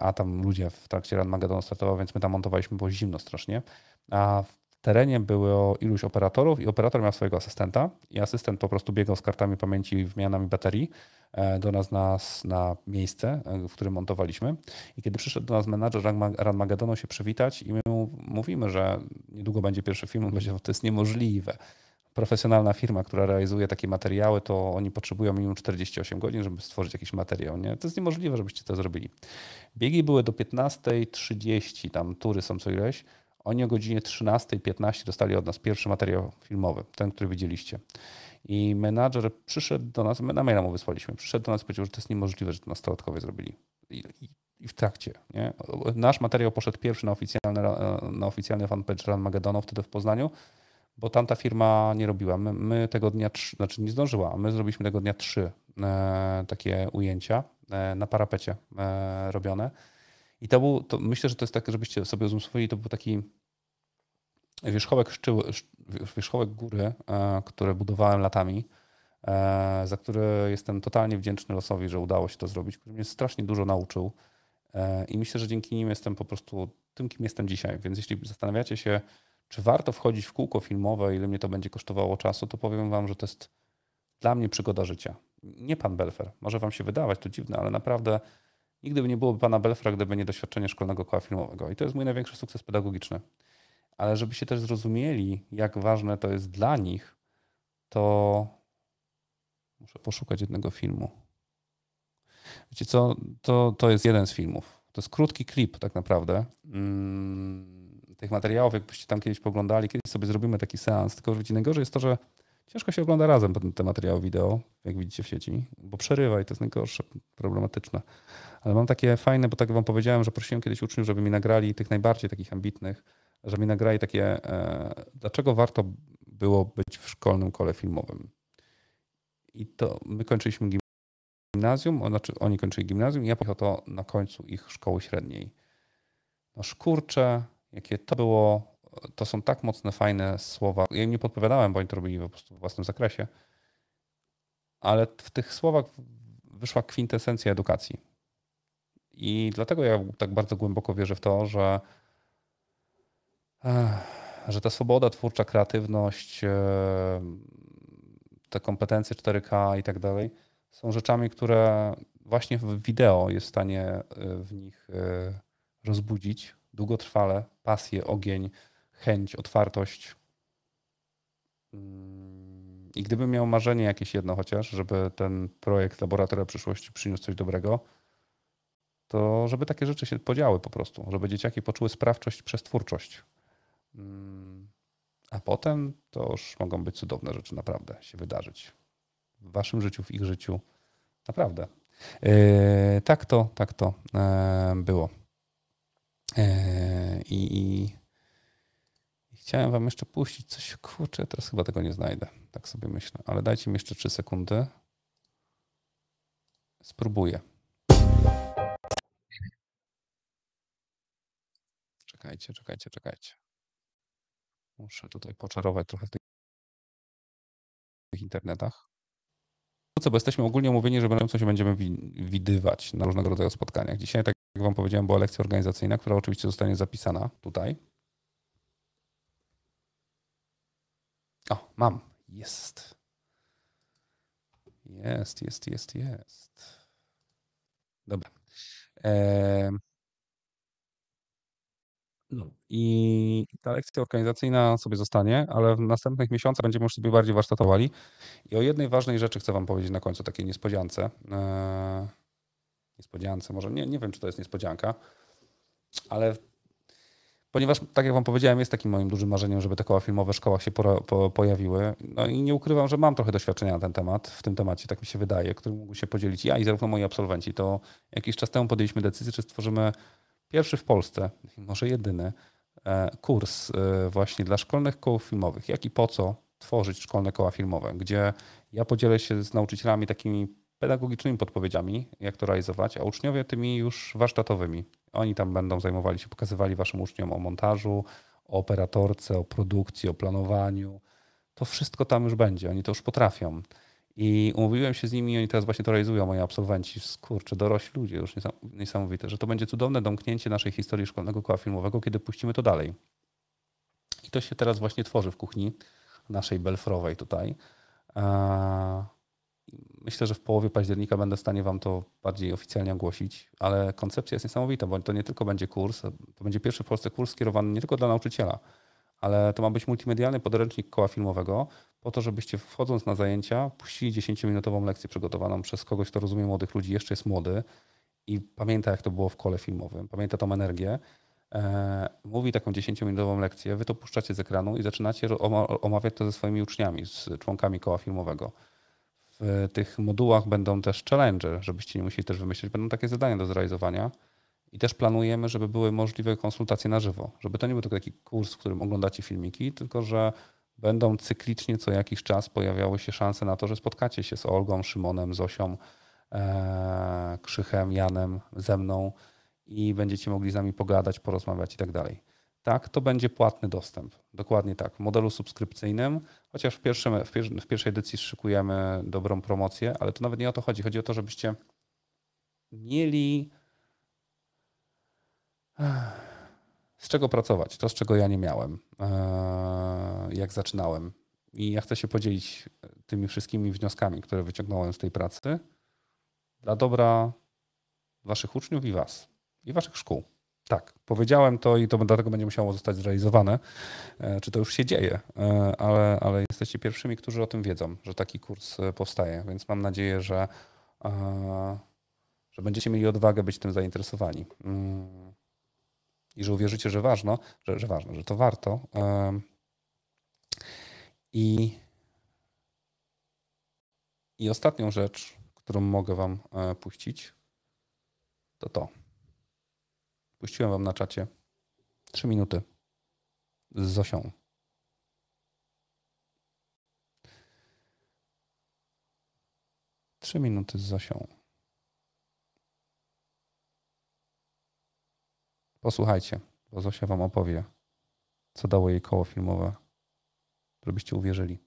a tam ludzie w trakcie Ran Magedon startowały, więc my tam montowaliśmy, było zimno strasznie. A w terenie było iluś operatorów i operator miał swojego asystenta i asystent po prostu biegał z kartami pamięci, i wymianami baterii e, do nas na, na miejsce, e, w którym montowaliśmy. I kiedy przyszedł do nas menadżer Ranmagedonu się przywitać i my mu mówimy, że niedługo będzie pierwszy film, on będzie, to jest niemożliwe profesjonalna firma, która realizuje takie materiały, to oni potrzebują minimum 48 godzin, żeby stworzyć jakiś materiał. Nie? To jest niemożliwe, żebyście to zrobili. Biegi były do 15.30, tam tury są co ileś. Oni o godzinie 13.15 dostali od nas pierwszy materiał filmowy, ten, który widzieliście. I menadżer przyszedł do nas, my na maila mu wysłaliśmy, przyszedł do nas i powiedział, że to jest niemożliwe, że to nas dodatkowie zrobili. I, i w trakcie. Nie? Nasz materiał poszedł pierwszy na oficjalny, na oficjalny fanpage Run Magedonu wtedy w Poznaniu, bo tamta firma nie robiła. My, my tego dnia, trzy, znaczy nie zdążyła, my zrobiliśmy tego dnia trzy e, takie ujęcia e, na parapecie e, robione. I to był, to myślę, że to jest tak, żebyście sobie uzmysłowili, to był taki wierzchołek, szczył, wierzchołek góry, e, które budowałem latami, e, za który jestem totalnie wdzięczny losowi, że udało się to zrobić, który mnie strasznie dużo nauczył e, i myślę, że dzięki nim jestem po prostu tym, kim jestem dzisiaj. Więc jeśli zastanawiacie się, czy warto wchodzić w kółko filmowe, ile mnie to będzie kosztowało czasu, to powiem wam, że to jest dla mnie przygoda życia. Nie pan Belfer. Może wam się wydawać to dziwne, ale naprawdę Nigdy by nie byłoby pana Belfra, gdyby nie doświadczenie szkolnego koła filmowego. I to jest mój największy sukces pedagogiczny. Ale żebyście też zrozumieli, jak ważne to jest dla nich, to muszę poszukać jednego filmu. Wiecie co, to, to jest jeden z filmów. To jest krótki klip tak naprawdę. Mm, tych materiałów, jakbyście tam kiedyś poglądali, kiedyś sobie zrobimy taki seans. Tylko wiecie, najgorzej jest to, że Ciężko się ogląda razem te materiały wideo, jak widzicie w sieci, bo przerywa i to jest najgorsze, problematyczne. Ale mam takie fajne, bo tak wam powiedziałem, że prosiłem kiedyś uczniów, żeby mi nagrali tych najbardziej takich ambitnych, żeby mi nagrali takie, e, dlaczego warto było być w szkolnym kole filmowym. I to my kończyliśmy gimnazjum, znaczy oni kończyli gimnazjum i ja pojechałem to na końcu ich szkoły średniej. No szkurcze, jakie to było to są tak mocne, fajne słowa. Ja im nie podpowiadałem, bo oni to robili po prostu w własnym zakresie. Ale w tych słowach wyszła kwintesencja edukacji. I dlatego ja tak bardzo głęboko wierzę w to, że, e, że ta swoboda twórcza, kreatywność, e, te kompetencje 4K i tak dalej są rzeczami, które właśnie w wideo jest w stanie e, w nich rozbudzić długotrwale pasję, ogień, chęć, otwartość. Mm, I gdybym miał marzenie jakieś jedno chociaż, żeby ten projekt Laboratoria Przyszłości przyniósł coś dobrego, to żeby takie rzeczy się podziały po prostu, żeby dzieciaki poczuły sprawczość przez twórczość. Mm, a potem to już mogą być cudowne rzeczy naprawdę się wydarzyć. W waszym życiu, w ich życiu. Naprawdę. Yy, tak to, tak to yy, było. Yy, I Chciałem wam jeszcze puścić coś, kurczę, teraz chyba tego nie znajdę, tak sobie myślę, ale dajcie mi jeszcze 3 sekundy. Spróbuję. Czekajcie, czekajcie, czekajcie. Muszę tutaj poczarować trochę w tych internetach. Co, bo jesteśmy ogólnie umówieni, że będą coś będziemy widywać na różnego rodzaju spotkaniach. Dzisiaj, tak jak wam powiedziałem, była lekcja organizacyjna, która oczywiście zostanie zapisana tutaj O, mam. Jest. Jest, jest, jest, jest. Dobra. Eee... No. I ta lekcja organizacyjna sobie zostanie, ale w następnych miesiącach będziemy już sobie bardziej warsztatowali. I o jednej ważnej rzeczy chcę Wam powiedzieć na końcu, takiej niespodziance. Eee, niespodziance, może nie, nie wiem, czy to jest niespodzianka, ale Ponieważ, tak jak Wam powiedziałem, jest takim moim dużym marzeniem, żeby te koła filmowe w szkołach się po, po, pojawiły. No i nie ukrywam, że mam trochę doświadczenia na ten temat, w tym temacie, tak mi się wydaje, którym mógłbym się podzielić ja i zarówno moi absolwenci. To jakiś czas temu podjęliśmy decyzję, czy stworzymy pierwszy w Polsce, może jedyny, e, kurs e, właśnie dla szkolnych koł filmowych. Jak i po co tworzyć szkolne koła filmowe, gdzie ja podzielę się z nauczycielami takimi pedagogicznymi podpowiedziami, jak to realizować, a uczniowie tymi już warsztatowymi, oni tam będą zajmowali się, pokazywali waszym uczniom o montażu, o operatorce, o produkcji, o planowaniu. To wszystko tam już będzie, oni to już potrafią. I umówiłem się z nimi i oni teraz właśnie to realizują, moi absolwenci. Skurczę, dorośli ludzie, już niesamowite, że to będzie cudowne domknięcie naszej historii szkolnego koła filmowego, kiedy puścimy to dalej. I to się teraz właśnie tworzy w kuchni naszej belfrowej tutaj. Eee, myślę, że w połowie października będę w stanie Wam to bardziej oficjalnie ogłosić, ale koncepcja jest niesamowita, bo to nie tylko będzie kurs, to będzie pierwszy w Polsce kurs skierowany nie tylko dla nauczyciela, ale to ma być multimedialny podręcznik koła filmowego, po to, żebyście wchodząc na zajęcia, puścili 10-minutową lekcję przygotowaną przez kogoś, kto rozumie młodych ludzi, jeszcze jest młody i pamięta, jak to było w kole filmowym, pamięta tą energię. E, mówi taką 10-minutową lekcję, wy to puszczacie z ekranu i zaczynacie omawiać to ze swoimi uczniami, z członkami koła filmowego w tych modułach będą też challenge, żebyście nie musieli też wymyśleć, będą takie zadania do zrealizowania. I też planujemy, żeby były możliwe konsultacje na żywo, żeby to nie był tylko taki kurs, w którym oglądacie filmiki, tylko że będą cyklicznie co jakiś czas pojawiały się szanse na to, że spotkacie się z Olgą, Szymonem, Zosią, e, Krzychem, Janem, ze mną i będziecie mogli z nami pogadać, porozmawiać i tak dalej tak, to będzie płatny dostęp. Dokładnie tak, w modelu subskrypcyjnym, chociaż w, pierwszym, w, pierwszej, w pierwszej edycji szykujemy dobrą promocję, ale to nawet nie o to chodzi. Chodzi o to, żebyście mieli z czego pracować, to z czego ja nie miałem, e, jak zaczynałem. I ja chcę się podzielić tymi wszystkimi wnioskami, które wyciągnąłem z tej pracy dla dobra waszych uczniów i was, i waszych szkół. Tak, powiedziałem to i to dlatego będzie musiało zostać zrealizowane. E, czy to już się dzieje, e, ale, ale jesteście pierwszymi, którzy o tym wiedzą, że taki kurs e, powstaje, więc mam nadzieję, że, że będziecie mieli odwagę być tym zainteresowani. Mm. I że uwierzycie, że ważno, że, że ważne, że to warto. I, I ostatnią rzecz, którą mogę Wam puścić, to to. Puściłem wam na czacie. Trzy minuty. Z Zosią. Trzy minuty z Zosią. Posłuchajcie, bo Zosia wam opowie, co dało jej koło filmowe, żebyście uwierzyli.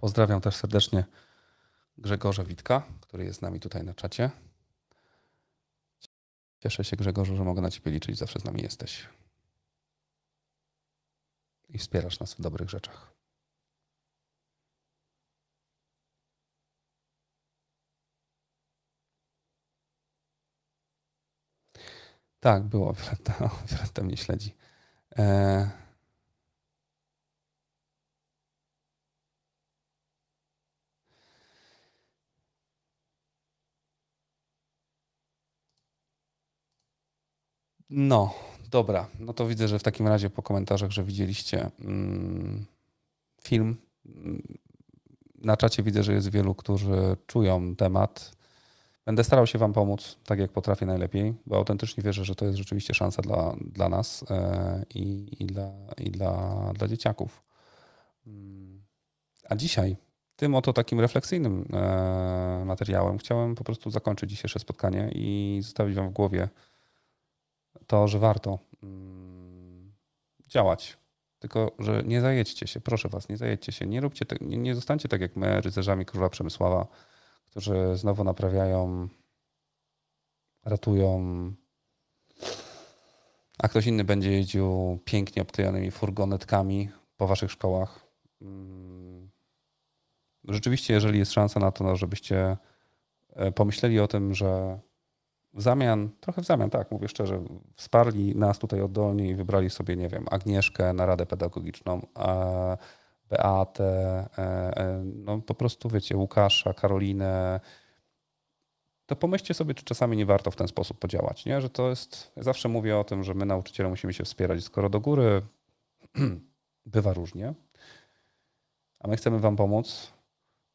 Pozdrawiam też serdecznie Grzegorza Witka, który jest z nami tutaj na czacie. Cieszę się, Grzegorzu, że mogę na Ciebie liczyć, zawsze z nami jesteś. I wspierasz nas w dobrych rzeczach. Tak, było. Wioletta, Wioletta nie śledzi. E, No, dobra. No to widzę, że w takim razie po komentarzach, że widzieliście mm, film. Na czacie widzę, że jest wielu, którzy czują temat. Będę starał się Wam pomóc tak, jak potrafię najlepiej, bo autentycznie wierzę, że to jest rzeczywiście szansa dla, dla nas e, i, i, dla, i dla, dla dzieciaków. A dzisiaj tym oto takim refleksyjnym e, materiałem chciałem po prostu zakończyć dzisiejsze spotkanie i zostawić Wam w głowie to, że warto mm, działać. Tylko, że nie zajedźcie się, proszę was, nie zajedźcie się. Nie róbcie, nie, nie zostańcie tak jak my, rycerzami króla Przemysława, którzy znowu naprawiają, ratują, a ktoś inny będzie jeździł pięknie obklejonymi furgonetkami po waszych szkołach. Mm. Rzeczywiście, jeżeli jest szansa na to, no, żebyście e, pomyśleli o tym, że w zamian, trochę w zamian, tak, mówię szczerze, wsparli nas tutaj oddolnie i wybrali sobie, nie wiem, Agnieszkę na Radę Pedagogiczną, Beatę, e, e, no po prostu, wiecie, Łukasza, Karolinę, to pomyślcie sobie, czy czasami nie warto w ten sposób podziałać, nie? Że to jest, ja zawsze mówię o tym, że my nauczyciele musimy się wspierać, skoro do góry [clears throat] bywa różnie, a my chcemy wam pomóc,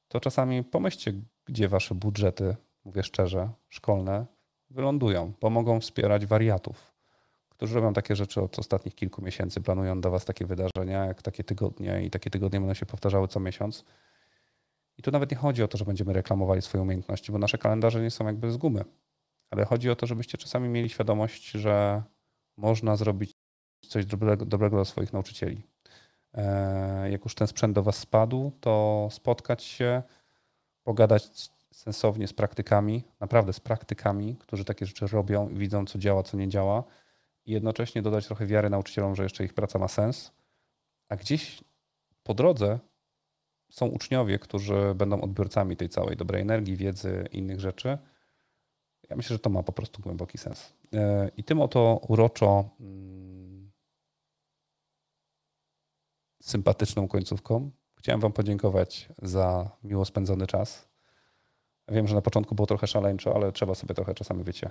to czasami pomyślcie, gdzie wasze budżety, mówię szczerze, szkolne wylądują, pomogą wspierać wariatów, którzy robią takie rzeczy od ostatnich kilku miesięcy, planują dla Was takie wydarzenia, jak takie tygodnie i takie tygodnie będą się powtarzały co miesiąc. I tu nawet nie chodzi o to, że będziemy reklamowali swoje umiejętności, bo nasze kalendarze nie są jakby z gumy. Ale chodzi o to, żebyście czasami mieli świadomość, że można zrobić coś dobrego, dobrego dla swoich nauczycieli. E, jak już ten sprzęt do Was spadł, to spotkać się, pogadać, sensownie z praktykami, naprawdę z praktykami, którzy takie rzeczy robią i widzą, co działa, co nie działa, i jednocześnie dodać trochę wiary nauczycielom, że jeszcze ich praca ma sens. A gdzieś po drodze są uczniowie, którzy będą odbiorcami tej całej dobrej energii, wiedzy i innych rzeczy. Ja myślę, że to ma po prostu głęboki sens. E, I tym oto uroczo mm, sympatyczną końcówką chciałem Wam podziękować za miło spędzony czas. Wiem, że na początku było trochę szaleńczo, ale trzeba sobie trochę czasami, wiecie,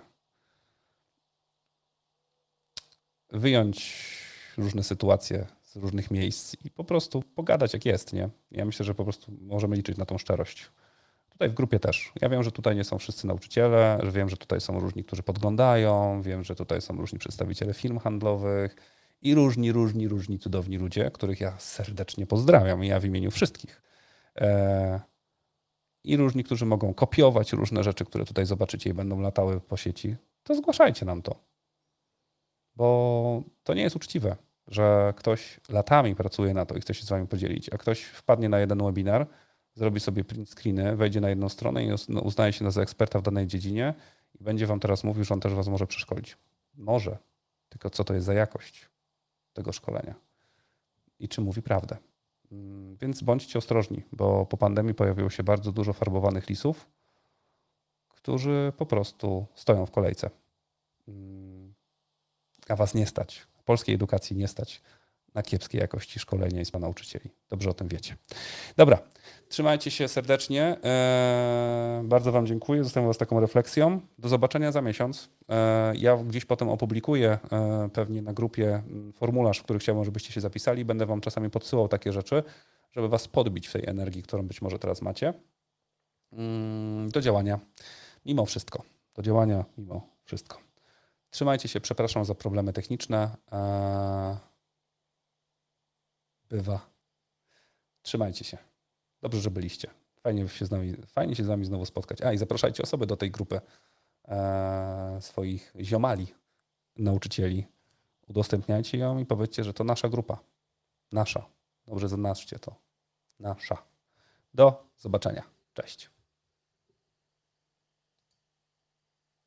wyjąć różne sytuacje z różnych miejsc i po prostu pogadać jak jest, nie? Ja myślę, że po prostu możemy liczyć na tą szczerość. Tutaj w grupie też. Ja wiem, że tutaj nie są wszyscy nauczyciele, że wiem, że tutaj są różni, którzy podglądają, wiem, że tutaj są różni przedstawiciele firm handlowych i różni, różni, różni cudowni ludzie, których ja serdecznie pozdrawiam i ja w imieniu wszystkich. Eee, i różni, którzy mogą kopiować różne rzeczy, które tutaj zobaczycie i będą latały po sieci, to zgłaszajcie nam to. Bo to nie jest uczciwe, że ktoś latami pracuje na to i chce się z wami podzielić, a ktoś wpadnie na jeden webinar, zrobi sobie print screeny, wejdzie na jedną stronę i no, uznaje się za eksperta w danej dziedzinie i będzie wam teraz mówił, że on też was może przeszkolić. Może. Tylko co to jest za jakość tego szkolenia? I czy mówi prawdę? Mm, więc bądźcie ostrożni, bo po pandemii pojawiło się bardzo dużo farbowanych lisów, którzy po prostu stoją w kolejce. Mm, a was nie stać. Polskiej edukacji nie stać na kiepskiej jakości szkolenia i z nauczycieli. Dobrze o tym wiecie. Dobra. Trzymajcie się serdecznie. Eee, bardzo Wam dziękuję. Zostawiam Was taką refleksją. Do zobaczenia za miesiąc. Eee, ja gdzieś potem opublikuję eee, pewnie na grupie mm, formularz, w który chciałbym, żebyście się zapisali. Będę Wam czasami podsyłał takie rzeczy, żeby Was podbić w tej energii, którą być może teraz macie. Mm, do działania. Mimo wszystko. Do działania mimo wszystko. Trzymajcie się. Przepraszam za problemy techniczne. Bywa. Trzymajcie się. Dobrze, że byliście. Fajnie się z nami, fajnie się z nami znowu spotkać. A i zapraszajcie osoby do tej grupy e, swoich ziomali, nauczycieli. Udostępniajcie ją i powiedzcie, że to nasza grupa. Nasza. Dobrze, zaznaczcie to. Nasza. Do zobaczenia. Cześć.